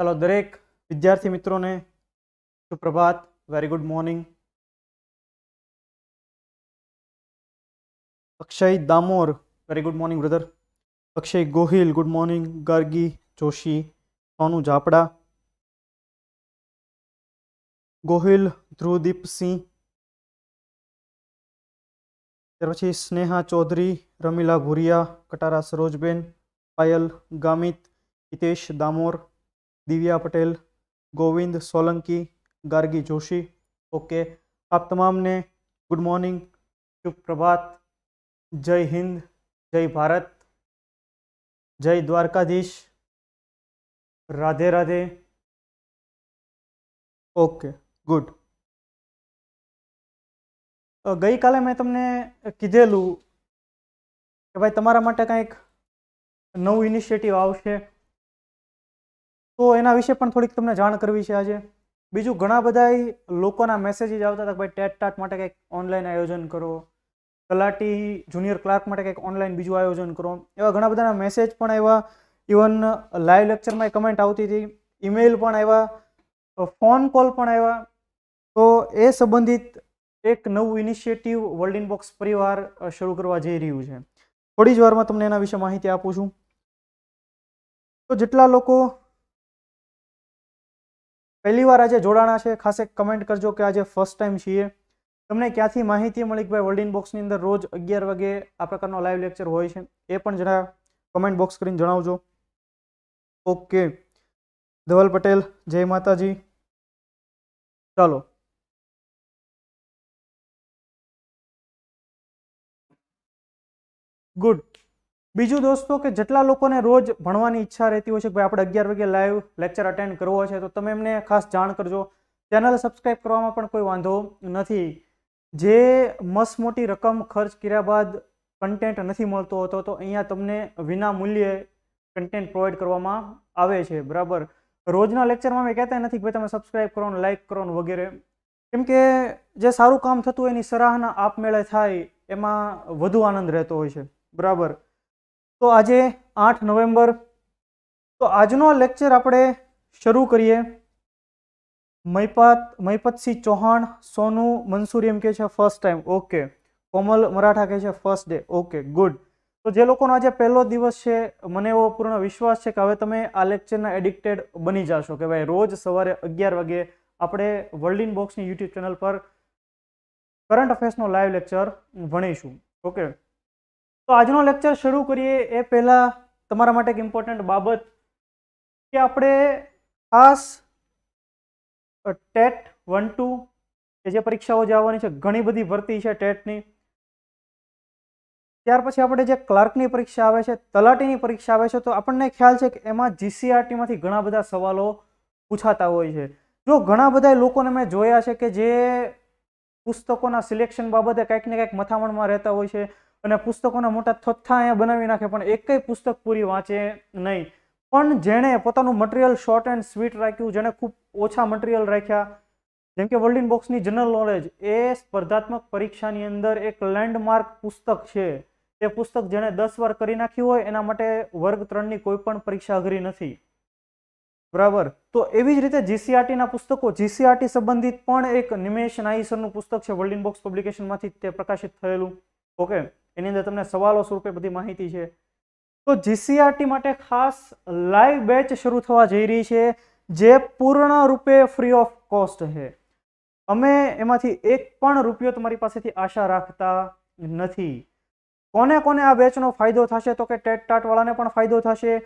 चलो दरेक विद्यार्थी मित्रों ने सुप्रभात very good morning Akshay Damor very good morning brother Akshay Gohil good morning Gargi Joshi Sonu Jhapda Gohil Dhruvdeep Singh त्यार स्नेहा चौधरी रमीला भूरिया कटारा सरोजबेन पायल गामित हितेश दामोर દિવ્યા પટેલ ગોવિંદ સોલંકી ગાર્ગી જોશી ઓકે આપ તમામને ગુડ મોર્નિંગ શુભ પ્રભાત જય હિન્દ જય ભારત જય દ્વારકાધીશ રાધે રાધે ઓકે ગુડ ગઈકાલે મેં તમને કીધેલું કે ભાઈ તમારા માટે કાંઈક નવું ઇનિશિયેટિવ આવશે તો એના વિશે પણ થોડીક તમને જાણ કરવી છે આજે બીજું ઘણા બધા લોકોના મેસેજીસ આવતા હતા કે ભાઈ ટેટ ટાટ માટે કંઈક ઓનલાઈન આયોજન કરો તલાટી જુનિયર ક્લાર્ક માટે કંઈક ઓનલાઈન બીજું આયોજન કરો એવા ઘણા બધાના મેસેજ પણ આવ્યા ઇવન લાઈવ લેક્ચરમાં કમેન્ટ આવતી હતી ઈમેલ પણ આવ્યા ફોન કોલ પણ આવ્યા તો એ સંબંધિત એક નવું ઇનિશિયેટિવ વર્લ્ડ ઇનબોક્સ પરિવાર શરૂ કરવા જઈ રહ્યું છે થોડી જ વારમાં તમને એના વિશે માહિતી આપું છું તો જેટલા લોકો પહેલી વાર આજે જોડાણા છે ખાસ એક કમેન્ટ કરજો કે આજે ફર્સ્ટ ટાઈમ છીએ તમને ક્યાંથી માહિતી મળી કે ભાઈ ઓલ્ડિન બોક્સની અંદર રોજ અગિયાર વાગે આ પ્રકારનો લાઈવ લેક્ચર હોય છે એ પણ જરા કમેન્ટ બોક્સ કરીને જણાવજો ઓકે ધવલ પટેલ જય માતાજી ચાલો ગુડ બીજું દોસ્તો કે જેટલા લોકોને રોજ ભણવાની ઈચ્છા રહેતી હોય છે કે ભાઈ આપણે અગિયાર વાગે લાઈવ લેક્ચર અટેન્ડ કરવો છે તો તમે એમને ખાસ જાણ કરજો ચેનલ સબસ્ક્રાઈબ કરવામાં પણ કોઈ વાંધો નથી જે મસ મોટી રકમ ખર્ચ કર્યા બાદ કન્ટેન્ટ નથી મળતો હતો તો અહીંયા તમને વિના મૂલ્યે કન્ટેન્ટ પ્રોવાઈડ કરવામાં આવે છે બરાબર રોજના લેક્ચરમાં મેં કહેતા નથી કે ભાઈ તમે સબસ્ક્રાઈબ કરો લાઈક કરો વગેરે કેમ કે જે સારું કામ થતું હોય એની સરાહના આપમેળે થાય એમાં વધુ આનંદ રહેતો હોય છે બરાબર તો આજે આઠ નવેમ્બર તો આજનો લેક્ચર આપણે શરૂ કરીએ મૈપત મૈપતસિંહ ચૌહાણ સોનું મંસૂરી એમ કે છે first time okay Komal Maratha કહે છે ફર્સ્ટ ડે ઓકે ગુડ તો જે લોકોનો આજે પહેલો દિવસ છે મને એવો પૂર્ણ વિશ્વાસ છે કે હવે તમે આ લેક્ચરના એડિક્ટેડ બની જશો કે ભાઈ રોજ સવારે અગિયાર વાગે આપણે વર્લ્ડ ઇન બોક્સની યુટ્યુબ ચેનલ પર કરંટ અફેર્સનો લાઈવ લેક્ચર ભણીશું ઓકે તો આજનો લેક્ચર શરૂ કરીએ એ પહેલાં તમારા માટે એક ઇમ્પોર્ટન્ટ બાબત કે આપણે ખાસ ટેટ વન ટુ કે જે પરીક્ષાઓ જવાની છે ઘણી બધી ભરતી છે ટેટની ત્યાર પછી આપણે જે ક્લાર્કની પરીક્ષા આવે છે તલાટીની પરીક્ષા આવે છે તો આપણને ખ્યાલ છે કે એમાં જીસીઆરટીમાંથી ઘણા બધા સવાલો પૂછાતા હોય છે જો ઘણા બધા લોકોને મેં જોયા છે કે જે પુસ્તકોના સિલેક્શન બાબતે કંઈક ને કંઈક મથામણમાં રહેતા હોય છે અને પુસ્તકોના મોટા થથ્થા અહીંયા બનાવી નાખે પણ એકય પુસ્તક પૂરી વાંચે નહીં પણ જેણે પોતાનું મટીરિયલ શોર્ટ એન્ડ સ્વીટ રાખ્યું જેણે ખૂબ ઓછા મટીરિયલ રાખ્યા જેમ કે વર્લ્ડ ઇન બોક્સની જનરલ નોલેજ એ સ્પર્ધાત્મક પરીક્ષાની અંદર એક લેન્ડમાર્ક પુસ્તક છે એ પુસ્તક જેણે દસ વાર કરી નાખ્યું હોય એના માટે વર્ગ ત્રણની કોઈ પણ પરીક્ષા અઘરી નથી બરાબર તો એવી જ રીતે જીસીઆરટીના e પુસ્તકો જીસીઆરટી e સંબંધિત પણ એક નિમેશ નાઈસરનું પુસ્તક છે વર્લ્ડ ઇન બોક્સ પબ્લિકેશનમાંથી તે પ્રકાશિત થયેલું ઓકે એની અંદર તમને સવાલો સ્વરૂપે બધી માહિતી છે તો જીસીઆરટી માટે ખાસ લાઈવ બેચ શરૂ થવા જઈ રહી છે જે પૂર્ણ રૂપે ફ્રી ઓફ કોસ્ટ છે અમે એમાંથી એક પણ રૂપિયો તમારી પાસેથી આશા રાખતા નથી કોને કોને આ બેચનો ફાયદો થશે તો કે ટેટ ટાટવાળાને પણ ફાયદો થશે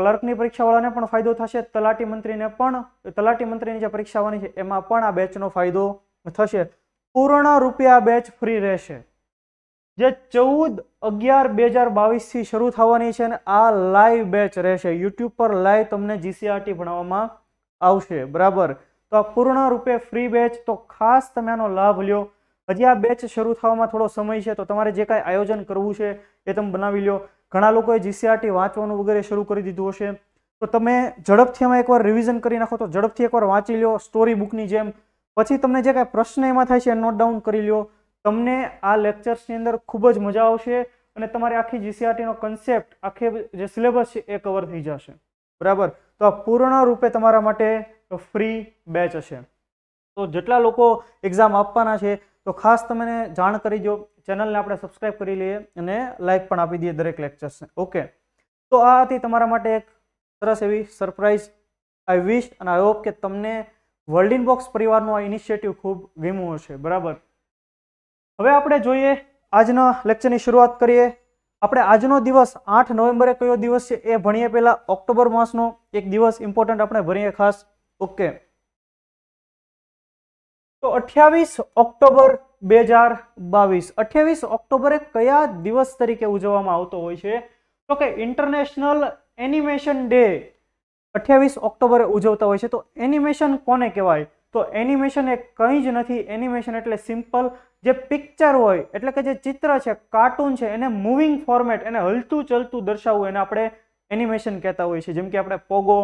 ક્લર્કની પરીક્ષાવાળાને પણ ફાયદો થશે તલાટી મંત્રીને પણ તલાટી મંત્રીની જે પરીક્ષા આવવાની છે એમાં પણ આ બેચનો ફાયદો થશે પૂર્ણ રૂપે આ બેચ ફ્રી રહેશે જે ચૌદ અગિયાર બે હજાર બાવીસથી શરૂ થવાની છે અને આ લાઈવ બેચ રહેશે યુટ્યુબ પર લાઈવ તમને જીસીઆરટી ભણાવવામાં આવશે બરાબર તો આ પૂર્ણ રૂપે ફ્રી બેચ તો ખાસ તમે આનો લાભ લ્યો હજી આ બેચ શરૂ થવામાં થોડો સમય છે તો તમારે જે કાંઈ આયોજન કરવું છે એ તમે બનાવી લો ઘણા લોકોએ જીસીઆરટી વાંચવાનું વગેરે શરૂ કરી દીધું હશે તો તમે ઝડપથી એમાં એકવાર રિવિઝન કરી નાખો તો ઝડપથી એકવાર વાંચી લો સ્ટોરી બુકની જેમ પછી તમને જે કાંઈ પ્રશ્ન એમાં થાય છે નોટ ડાઉન કરી લો તમને આ લેક્ચર્સની અંદર ખૂબ જ મજા આવશે અને તમારે આખી જીસીઆરટીનો કન્સેપ્ટ આખી જે સિલેબસ છે એ કવર થઈ જશે બરાબર તો આ પૂર્ણ રૂપે તમારા માટે ફ્રી બેચ હશે તો જેટલા લોકો એક્ઝામ આપવાના છે તો ખાસ તમે જાણ કરી દો ચેનલને આપણે સબસ્ક્રાઈબ કરી લઈએ અને લાઇક પણ આપી દઈએ દરેક લેક્ચર્સને ઓકે તો આ હતી તમારા માટે એક સરસ એવી સરપ્રાઇઝ આઈ વિશ અને આઈ હોપ કે તમને વર્લ્ડ બોક્સ પરિવારનો આ ઇનિશિયેટિવ ખૂબ ગમ્યું હશે બરાબર હવે આપણે જોઈએ આજના લેક્ચરની શરૂઆત કરીએ આપણે આજનો દિવસ આઠ નવેમ્બરે કયો દિવસ છે એ ભણીએ પહેલા ઓક્ટોબર માસનો એક દિવસ ઇમ્પોર્ટન્ટ આપણે ભણીએ ખાસ ઓકે તો અઠ્યાવીસ ઓક્ટોબર બે હજાર બાવીસ અઠ્યાવીસ ઓક્ટોબરે કયા દિવસ તરીકે ઉજવવામાં આવતો હોય છે તો કે ઇન્ટરનેશનલ એનિમેશન ડે અઠ્યાવીસ ઓક્ટોબરે ઉજવતા હોય છે તો એનિમેશન કોને કહેવાય તો એનિમેશન એ કંઈ જ નથી એનિમેશન એટલે સિમ્પલ જે પિક્ચર હોય એટલે કે જે ચિત્ર છે કાર્ટૂન છે એને મૂવિંગ ફોર્મેટ એને હલતું ચલતું દર્શાવવું એને આપણે એનિમેશન કહેતા હોઈએ છીએ જેમ કે આપણે પોગો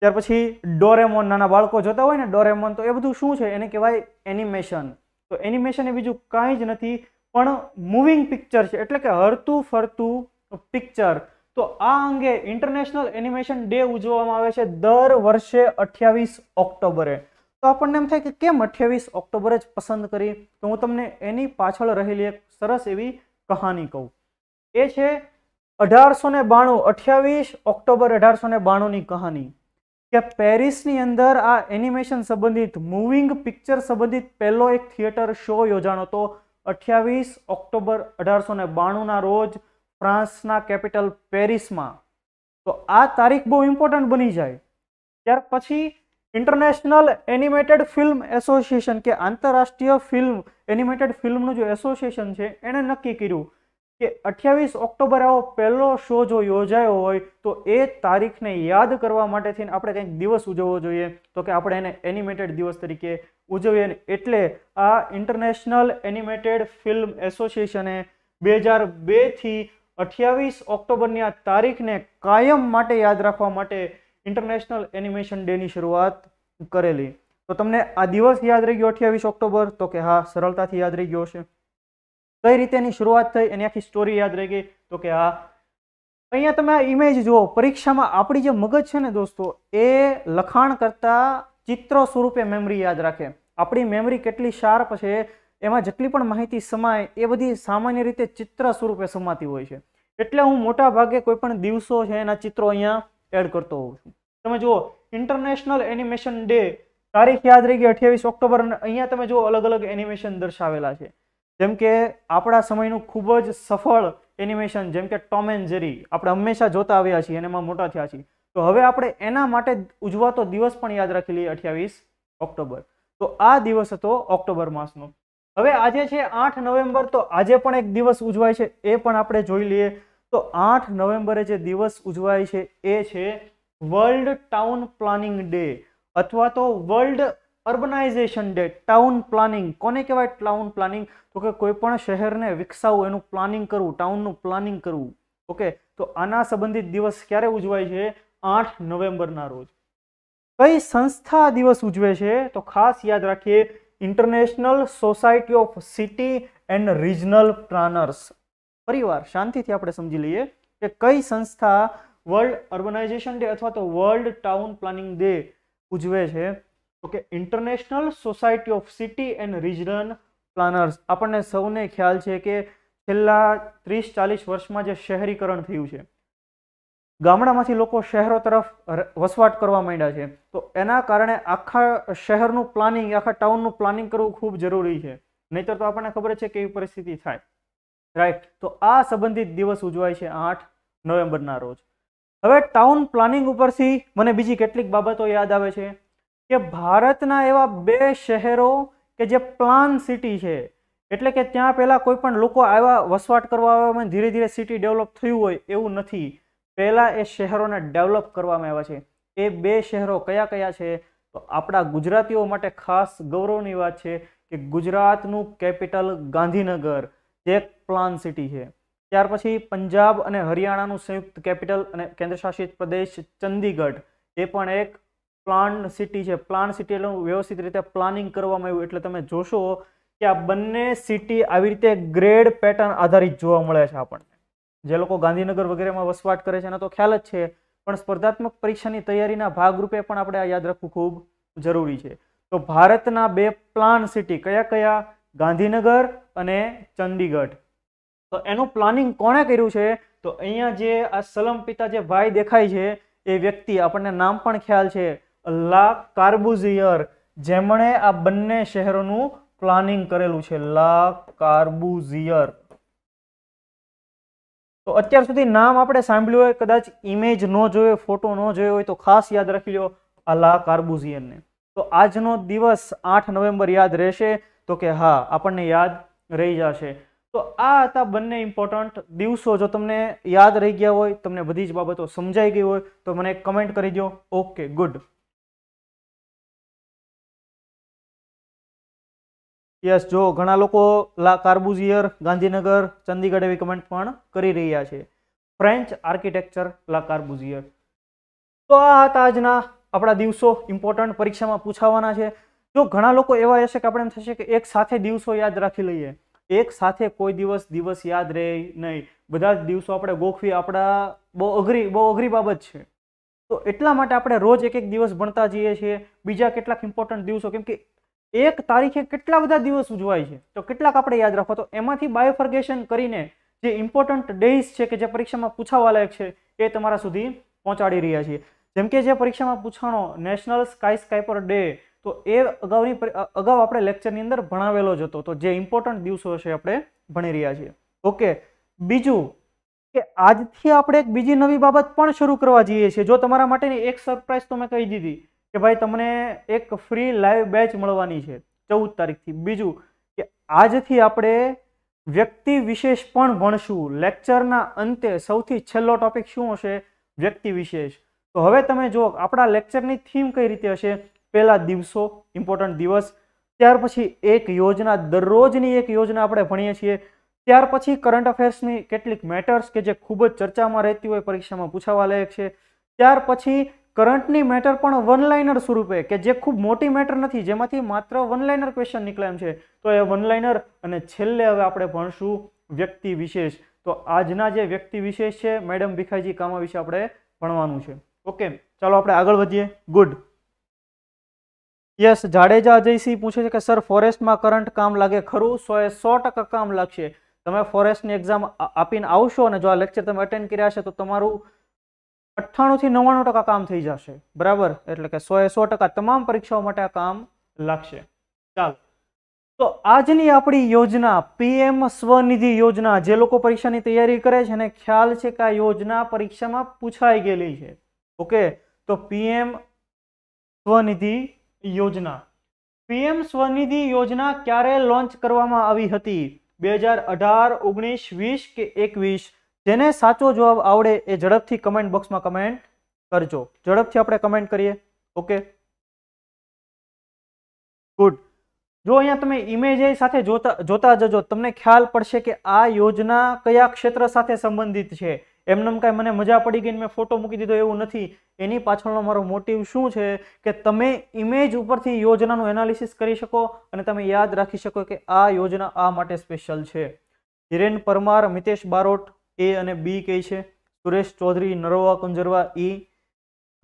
ત્યાર પછી ડોરેમોન નાના બાળકો જોતા હોય ને ડોરેમોન તો એ બધું શું છે એને કહેવાય એનિમેશન તો એનિમેશન એ બીજું કાંઈ જ નથી પણ મૂવિંગ પિક્ચર છે એટલે કે હરતું ફરતું પિક્ચર તો આ અંગે ઇન્ટરનેશનલ એનિમેશન ડે ઉજવવામાં આવે છે દર વર્ષે અઠ્યાવીસ ઓક્ટોબરે તો આપણને એમ થાય કે કેમ અઠ્યાવીસ ઓક્ટોબર જ પસંદ કરી તો હું તમને એની પાછળ રહેલી એક સરસ એવી કહાની કહું એ છે અઢારસો ને બાણું અઠ્યાવીસ ઓક્ટોબર અઢારસો ને બાણુંની કહાની કે પેરિસની અંદર આ એનિમેશન સંબંધિત મૂવિંગ પિક્ચર સંબંધિત પહેલો એક થિયેટર શો યોજાણો હતો અઠ્યાવીસ ઓક્ટોબર અઢારસો ને બાણુંના રોજ ફ્રાન્સના કેપિટલ પેરિસમાં તો આ તારીખ બહુ ઇમ્પોર્ટન્ટ બની જાય ત્યાર પછી ઇન્ટરનેશનલ એનિમેટેડ ફિલ્મ એસોસિએશન કે આંતરરાષ્ટ્રીય ફિલ્મ એનિમેટેડ ફિલ્મનું જે એસોસિએશન છે એણે નક્કી કર્યું કે અઠ્યાવીસ ઓક્ટોબર આવો પહેલો શો જો યોજાયો હોય તો એ તારીખને યાદ કરવા માટે થઈને આપણે કંઈક દિવસ ઉજવવો જોઈએ તો કે આપણે એને એનિમેટેડ દિવસ તરીકે ઉજવીએ ને એટલે આ ઇન્ટરનેશનલ એનિમેટેડ ફિલ્મ એસોસિએશને બે હજાર બેથી અઠ્યાવીસ ઓક્ટોબરની આ તારીખને કાયમ માટે યાદ રાખવા માટે ઇન્ટરનેશનલ એનિમેશન ડેની શરૂઆત કરેલી તો તમને આ દિવસ યાદ રહી ગયો અઠ્યાવીસ ઓક્ટોબર તો કે હા સરળતાથી યાદ રહી ગયો છે કઈ રીતે એની શરૂઆત થઈ એની આખી સ્ટોરી યાદ રહી ગઈ તો કે હા અહીંયા તમે આ ઇમેજ જુઓ પરીક્ષામાં આપણી જે મગજ છે ને દોસ્તો એ લખાણ કરતાં ચિત્રો સ્વરૂપે મેમરી યાદ રાખે આપણી મેમરી કેટલી શાર્પ છે એમાં જેટલી પણ માહિતી સમાય એ બધી સામાન્ય રીતે ચિત્ર સ્વરૂપે સમાતી હોય છે એટલે હું મોટા ભાગે કોઈ પણ દિવસો છે એના ચિત્રો અહીંયા એડ કરતો હોઉં છું તમે જુઓ ઇન્ટરનેશનલ એનિમેશન ડે તારીખ યાદ રહી ગઈ અઠ્યાવીસ ઓક્ટોબર અહીંયા તમે જુઓ અલગ અલગ એનિમેશન દર્શાવેલા છે જેમ કે આપણા સમયનું ખૂબ જ સફળ એનિમેશન જેમ કે ટોમ એન્ડ જેરી આપણે હંમેશા જોતા આવ્યા છીએ અને એમાં મોટા થયા છીએ તો હવે આપણે એના માટે ઉજવાતો દિવસ પણ યાદ રાખી લઈએ અઠ્યાવીસ ઓક્ટોબર તો આ દિવસ હતો ઓક્ટોબર માસનો હવે આજે છે આઠ નવેમ્બર તો આજે પણ એક દિવસ ઉજવાય છે એ પણ આપણે જોઈ લઈએ તો આઠ નવેમ્બરે જે દિવસ ઉજવાય છે એ છે વર્લ્ડ ટાઉન પ્લાનિંગ ડે અથવા તો world urbanisation day town planning કોને કહેવાય ટાઉન પ્લાનિંગ તો કે કોઈ પણ શહેરને વિકસાવવું એનું પ્લાનિંગ કરવું ટાઉનનું પ્લાનિંગ કરવું ઓકે તો આના સંબંધિત દિવસ ક્યારે ઉજવાય છે આઠ નવેમ્બરના રોજ કઈ સંસ્થા દિવસ ઉજવે છે તો ખાસ યાદ રાખીએ international society of city and regional planners પરિવાર શાંતિથી આપણે સમજી લઈએ કે કઈ સંસ્થા વર્લ્ડ અર્બનાઇઝેશન ડે અથવા તો વર્લ્ડ ટાઉન પ્લાનિંગ ડે ઉજવે છે okay international society of city and regional planners આપણને સૌને ખ્યાલ છે કે છેલ્લા ત્રીસ ચાલીસ વર્ષમાં જે શહેરીકરણ થયું છે ગામડામાંથી લોકો શહેરો તરફ વસવાટ કરવા માંડ્યા છે તો એના કારણે આખા શહેરનું પ્લાનિંગ આખા ટાઉનનું પ્લાનિંગ કરવું ખૂબ જરૂરી છે નહીતર તો આપણને ખબર છે કે એવી પરિસ્થિતિ થાય રાઈટ તો આ સંબંધિત દિવસ ઉજવાય છે આઠ નવેમ્બરના રોજ હવે ટાઉન પ્લાનિંગ ઉપરથી મને બીજી કેટલીક બાબતો યાદ આવે છે કે ભારતના એવા બે શહેરો કે જે પ્લાન સિટી છે એટલે કે ત્યાં પહેલાં કોઈ પણ લોકો આવ્યા વસવાટ કરવા આવ્યા ધીરે ધીરે સિટી ડેવલપ થયું હોય એવું નથી પહેલાં એ શહેરોને ડેવલપ કરવામાં આવ્યા છે એ બે શહેરો કયા કયા છે તો આપણા ગુજરાતીઓ માટે ખાસ ગૌરવની વાત છે કે ગુજરાતનું કેપિટલ ગાંધીનગર જે પ્લાન સિટી છે ત્યાર પછી પંજાબ અને હરિયાણાનું સંયુક્ત કેપિટલ અને કેન્દ્રશાસિત પ્રદેશ ચંદીગઢ એ પણ એક પ્લાન સિટી છે પ્લાન સિટી એટલે વ્યવસ્થિત રીતે પ્લાનિંગ કરવામાં આવ્યું એટલે તમે જોશો કે આ બંને સિટી આવી રીતે ગ્રેડ પેટર્ન આધારિત જોવા મળે છે આપણને જે લોકો ગાંધીનગર વગેરેમાં વસવાટ કરે છે એનો તો ખ્યાલ જ છે પણ સ્પર્ધાત્મક પરીક્ષાની તૈયારીના ભાગરૂપે પણ આપણે આ યાદ રાખવું ખૂબ જરૂરી છે તો ભારતના બે પ્લાન સિટી કયા કયા ગાંધીનગર અને ચંદીગઢ તો એનું પ્લાનિંગ કોણે કર્યું છે તો અહીંયા જે આ સલમ પિતા જે ભાઈ દેખાય છે એ વ્યક્તિ આપણને નામ પણ ખ્યાલ છે લા કાર્બુઝિયર જેમણે આ બંને શહેરોનું પ્લાનિંગ કરેલું છે લા કાર્બુઝિયર તો અત્યાર સુધી નામ આપણે સાંભળ્યું હોય કદાચ ઇમેજ ન જોયો ફોટો ન જોયો હોય તો ખાસ યાદ રાખી લો આ લા કાર્બુઝિયરને તો આજનો દિવસ આઠ નવેમ્બર યાદ રહેશે તો કે હા આપણને યાદ રહી જશે તો આ હતા બંને ઇમ્પોર્ટન્ટ દિવસો જો તમને યાદ રહી ગયા હોય તમને બધી જ બાબતો સમજાઈ ગઈ હોય તો મને કમેન્ટ કરી દો ઓકે ગુડ યસ જો ઘણા લોકો લા કાર્બુઝિયર ગાંધીનગર ચંદીગઢ એવી કમેન્ટ પણ કરી રહ્યા છે ફ્રેન્ચ આર્કિટેક્ચર લા કાર્બુઝિયર તો આ હતા આજના આપણા દિવસો ઇમ્પોર્ટન્ટ પરીક્ષામાં પૂછાવાના છે જો ઘણા લોકો એવા હશે કે આપણે એમ થશે કે એક સાથે દિવસો યાદ રાખી લઈએ એક સાથે કોઈ દિવસ દિવસ યાદ રહે નહીં બધા જ દિવસો આપણે ગોખવી આપણા બહુ અઘરી બહુ અઘરી બાબત છે તો એટલા માટે આપણે રોજ એક એક દિવસ ભણતા જઈએ છીએ બીજા કેટલાક ઇમ્પોર્ટન્ટ દિવસો કેમ કે એક તારીખે કેટલા બધા દિવસ ઉજવાય છે તો કેટલાક આપણે યાદ રાખો તો એમાંથી બાયોફર્ગેશન કરીને જે ઇમ્પોર્ટન્ટ ડેઝ છે કે જે પરીક્ષામાં પૂછાવાલાયક છે એ તમારા સુધી પહોંચાડી રહ્યા છીએ જેમ કે જે પરીક્ષામાં પૂછાણો નેશનલ સ્કાય સ્કાઈપર ડે તો એ અગાઉની અગાઉ આપણે લેક્ચરની અંદર ભણાવેલો જ હતો તો જે ઇમ્પોર્ટન્ટ દિવસો હશે આપણે ભણી રહ્યા છીએ ઓકે બીજું કે આજથી આપણે એક બીજી નવી બાબત પણ શરૂ કરવા જઈએ છીએ જો તમારા માટેની એક સરપ્રાઇઝ તો મેં કહી દીધી કે ભાઈ તમને એક ફ્રી લાઈવ બેચ મળવાની છે ચૌદ તારીખથી બીજું કે આજથી આપણે વ્યક્તિ વિશેષ પણ ભણશું લેક્ચરના અંતે સૌથી છેલ્લો ટોપિક શું હશે વ્યક્તિ વિશેષ તો હવે તમે જો આપણા લેક્ચરની થીમ કઈ રીતે હશે પહેલા દિવસો ઇમ્પોર્ટન્ટ દિવસ ત્યાર પછી એક યોજના દરરોજની એક યોજના આપણે ભણીએ છીએ ત્યાર પછી કરંટ અફેર્સની કેટલીક મેટર્સ કે જે ખૂબ જ ચર્ચામાં રહેતી હોય પરીક્ષામાં પૂછાવા લાયક છે ત્યાર પછી કરંટની મેટર પણ વનલાઇનર સ્વરૂપે કે જે ખૂબ મોટી મેટર નથી જેમાંથી માત્ર વનલાઇનર ક્વેશ્ચન નીકળે છે તો એ વનલાઇનર અને છેલ્લે હવે આપણે ભણશું વ્યક્તિ વિશેષ તો આજના જે વ્યક્તિ વિશેષ છે મેડમ ભીખાઈજી કામા વિશે આપણે ભણવાનું છે ઓકે ચાલો આપણે આગળ વધીએ ગુડ યસ જાડેજા અજયસિંહ પૂછે છે કે સર ફોરેસ્ટમાં કરંટ કામ લાગે ખરું સો એ સો ટકા કામ લાગશે તમે ફોરેસ્ટની એક્ઝામ આપીને આવશો અને જો આ લેક્ચર તમે અટેન્ડ કર્યા છે તો તમારું અઠ્ઠાણું થી નવ્વાણું ટકા કામ થઈ જશે બરાબર એટલે કે સો એ સો ટકા તમામ પરીક્ષાઓ માટે આ કામ લાગશે ચાલો તો આજની આપણી યોજના પીએમ સ્વનિધિ યોજના જે લોકો પરીક્ષાની તૈયારી કરે છે એને ખ્યાલ છે કે આ યોજના પરીક્ષામાં પૂછાઈ ગયેલી છે ઓકે તો પીએમ સ્વનિધિ યોજના પીએમ સ્વનિધિ યોજના ક્યારે લોન્ચ કરવામાં આવી હતી બે હજાર અઢાર ઓગણીસ વીસ કે એકવીસ જેને સાચો જવાબ આવડે એ ઝડપથી કમેન્ટ બોક્સમાં કમેન્ટ કરજો ઝડપથી આપણે કમેન્ટ કરીએ ઓકે ગુડ જો અહીંયા તમે ઇમેજ સાથે જોતા જોતા જજો તમને ખ્યાલ પડશે કે આ યોજના કયા ક્ષેત્ર સાથે સંબંધિત છે એમનેમ કાંઈ મને મજા પડી ગઈ મેં ફોટો મૂકી દીધો એવું નથી એની પાછળનો મારો મોટિવ શું છે કે તમે ઇમેજ ઉપરથી યોજનાનું એનાલિસિસ કરી શકો અને તમે યાદ રાખી શકો કે આ યોજના આ માટે સ્પેશિયલ છે હિરેન પરમાર મિતેશ બારોટ એ અને બી કહે છે સુરેશ ચૌધરી નરોવા કુંજરવા ઈ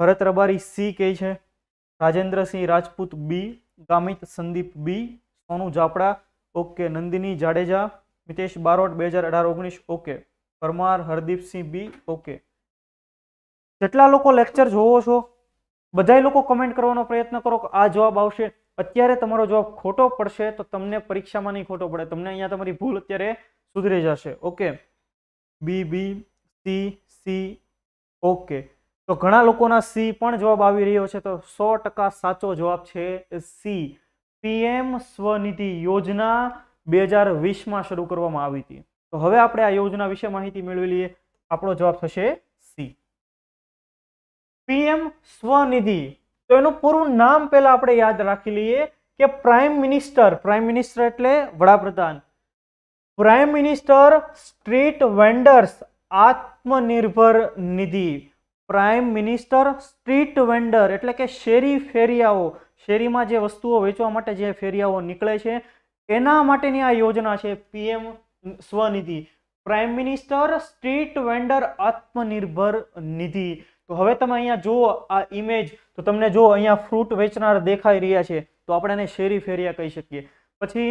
ભરત રબારી સી કહે છે Rajendrasinh Rajput B Gamit Sandeep B Sonu Japda okay Nandini Jadeja Mitesh Barot બે હજાર અઢાર ઓગણીસ okay Parmar Hardeepsinh B okay જેટલા લોકો લેક્ચર જોવો છો બધા લોકો કમેન્ટ કરવાનો પ્રયત્ન કરો કે આ જવાબ આવશે અત્યારે તમારો જવાબ ખોટો પડશે તો તમને પરીક્ષામાં નહીં ખોટો પડે તમને અહીંયા તમારી ભૂલ અત્યારે સુધરી જશે okay B B C C okay તો ઘણા લોકોના સી પણ જવાબ આવી રહ્યો છે તો સો ટકા સાચો જવાબ છે સી પીએમ સ્વનિધિ યોજના બે હજાર વીસમાં શરૂ કરવામાં આવી હતી તો હવે આપણે આ યોજના વિશે માહિતી મેળવી લઈએ આપણો જવાબ થશે સી પીએમ સ્વનિધિ તો એનું પૂરું નામ પહેલા આપણે યાદ રાખી લઈએ કે પ્રાઇમ મિનિસ્ટર પ્રાઇમ મિનિસ્ટર એટલે વડાપ્રધાન prime minister street vendors Atmanirbhar Nidhi prime minister street vendor એટલે કે શેરી ફેરિયાઓ શેરીમાં જે વસ્તુઓ વેચવા માટે જે ફેરિયાઓ નીકળે છે એના માટેની આ યોજના છે PM Svanidhi prime minister street vendor Atmanirbhar Nidhi તો હવે તમે અહીંયા જુઓ આ ઇમેજ તો તમને જો અહીંયા ફ્રૂટ વેચનાર દેખાઈ રહ્યા છે તો આપણે એને શેરી ફેરિયા કહી શકીએ પછી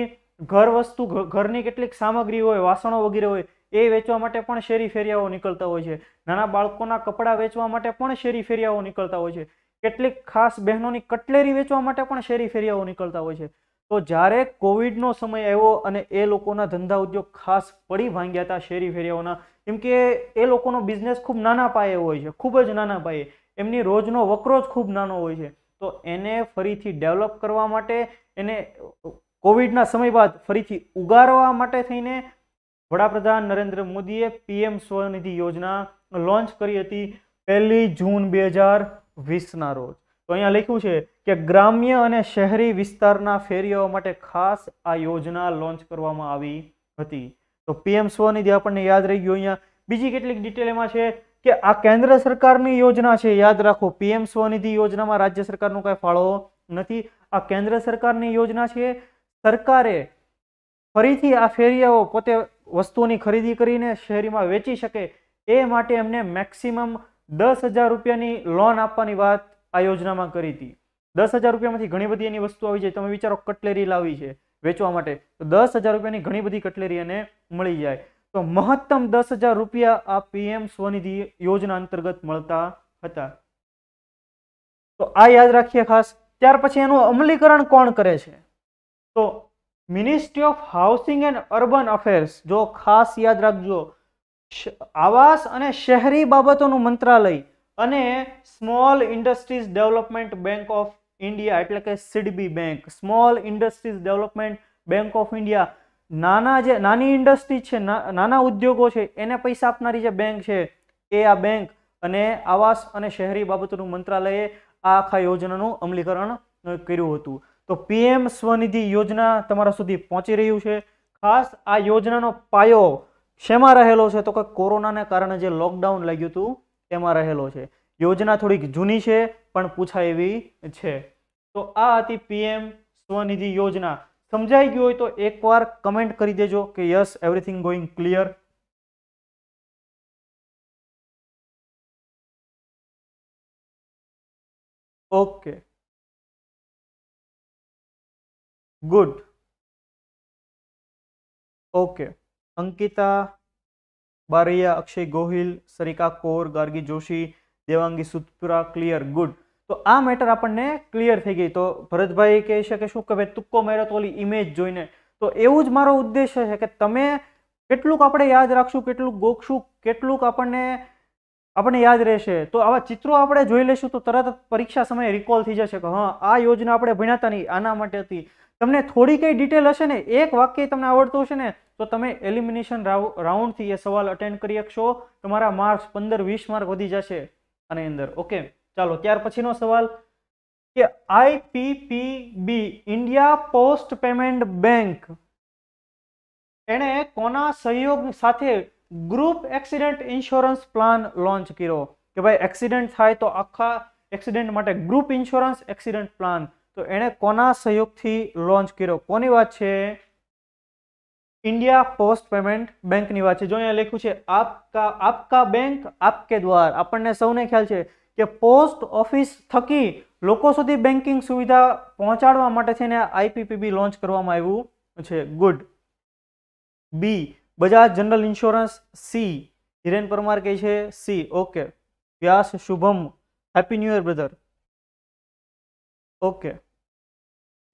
ઘર વસ્તુ ઘરની કેટલીક સામગ્રી હોય વાસણો વગેરે હોય એ વેચવા માટે પણ શેરી ફેરિયાઓ નીકળતા હોય છે નાના બાળકોના કપડાં વેચવા માટે પણ શેરી ફેરિયાઓ નીકળતા હોય છે કેટલીક ખાસ બહેનોની કટલેરી વેચવા માટે પણ શેરી ફેરિયાઓ નીકળતા હોય છે તો જ્યારે કોવિડનો સમય આવ્યો અને એ લોકોના ધંધા ઉદ્યોગ ખાસ પડી ભાંગ્યા હતા શેરી ફેરિયાઓના કેમ કે એ લોકોનો બિઝનેસ ખૂબ નાના પાયે હોય છે ખૂબ જ નાના પાયે એમની રોજનો વકરો જ ખૂબ નાનો હોય છે તો એને ફરીથી ડેવલપ કરવા માટે એને કોવિડના સમય બાદ ફરીથી ઉગારવા માટે થઈને વડાપ્રધાન નરેન્દ્ર મોદીએ પીએમ સ્વનિધિ યોજના લોન્ચ કરી હતી પહેલી જૂન બે હજાર વીસના રોજ તો અહીંયા લખ્યું છે કે ગ્રામ્ય અને શહેરી વિસ્તારના ફેરીઓ માટે ખાસ આ યોજના લોન્ચ કરવામાં આવી હતી તો પીએમ સ્વનિધિ આપણને યાદ રહી ગયું અહીંયા બીજી કેટલીક ડિટેલ એમાં છે કે આ કેન્દ્ર સરકારની યોજના છે યાદ રાખો પીએમ સ્વનિધિ યોજનામાં રાજ્ય સરકારનો કાંઈ ફાળો નથી આ કેન્દ્ર સરકારની યોજના છે સરકારે ફરીથી આ ફેરિયાઓ પોતે વસ્તુઓની ખરીદી કરીને શહેરીમાં વેચી શકે એ માટે એમને મેક્સિમમ દસ હજાર રૂપિયાની લોન આપવાની વાત આ યોજનામાં કરી હતી દસ હજાર રૂપિયામાંથી ઘણી બધી એની વસ્તુ આવી જાય તમે વિચારો કટલેરી લાવી છે વેચવા માટે તો દસ હજાર રૂપિયાની ઘણી બધી કટલેરી એને મળી જાય તો મહત્તમ દસ હજાર રૂપિયા આ પીએમ સ્વનિધિ યોજના અંતર્ગત મળતા હતા તો આ યાદ રાખીએ ખાસ ત્યાર પછી એનું અમલીકરણ કોણ કરે છે તો ministry of housing and urban affairs જો ખાસ યાદ રાખજો આવાસ અને શહેરી બાબતોનું મંત્રાલય અને small industries development bank of India એટલે કે SIDBI bank small industries development bank of India નાના જે નાની ઇન્ડસ્ટ્રી છે નાના ઉદ્યોગો છે એને પૈસા આપનારી જે બેંક છે એ આ બેંક અને આવાસ અને શહેરી બાબતોનું મંત્રાલયે આ આખા યોજનાનું અમલીકરણ કર્યું હતું તો પીએમ સ્વનિધિ યોજના તમારા સુધી પહોંચી રહ્યું છે ખાસ આ યોજનાનો પાયો શેમાં રહેલો છે તો કે કોરોનાને કારણે જે લોકડાઉન લાગ્યું હતું તેમાં રહેલો છે યોજના થોડીક જૂની છે પણ પૂછાય એવી છે તો આ હતી પીએમ સ્વનિધિ યોજના સમજાઈ ગયું હોય તો એકવાર કમેન્ટ કરી દેજો કે yes everything going clear okay good okay Ankita Baraiya Akshay Gohil Sarika Kaur Gargi Joshi Devangi Sutpura clear good તો આ મેટર આપણને ક્લિયર થઈ ગઈ તો ભરતભાઈ કહે છે કે શું કે ભાઈ તુક્કો માર્યો તો ઓલી ઇમેજ જોઈને તો એવું જ મારો ઉદ્દેશ્ય છે કે તમે કેટલુંક આપણે યાદ રાખશું કેટલું ગોખશું કેટલુંક આપણને આપણને યાદ રહેશે તો આવા ચિત્રો આપણે જોઈ લઈશું તો તરત પરીક્ષા સમયે રિકોલ થઈ જશે કે હા આ યોજના આપણે ભણ્યાતા નહીં આના માટે હતી તમને થોડી કંઈ ડિટેલ હશે ને એક વાક્ય તમને આવડતું હશે ને તો તમે એલિમિનેશન રાઉન્ડથી એ સવાલ અટેન્ડ કરી શકશો તમારા માર્ક્સ પંદર વીસ માર્ક વધી જશે આની અંદર ઓકે ચાલો ત્યાર પછીનો સવાલ કે IPPB India post payment bank એણે કોના સહયોગ સાથે group accident insurance plan launch કર્યો કે ભાઈ એક્સિડન્ટ થાય તો આખા એક્સિડન્ટ માટે ગ્રુપ ઇન્સ્યોરન્સ એક્સિડન્ટ પ્લાન તો એણે કોના સહયોગથી લોન્ચ કર્યો કોની વાત છે ઇન્ડિયા પોસ્ટ પેમેન્ટ બેંકની વાત છે જો અહીંયા લખ્યું છે આપકા આપકા બેંક આપકે દ્વાર આપણને સૌને ખ્યાલ છે કે પોસ્ટ ઓફિસ થકી લોકો સુધી બેન્કિંગ સુવિધા પહોંચાડવા માટે થઈને આઈપીપીબી લોન્ચ કરવામાં આવ્યું છે good B Bajaj general insurance C Hiren Parmar કહે છે C okay Vyas Shubham happy new year brother okay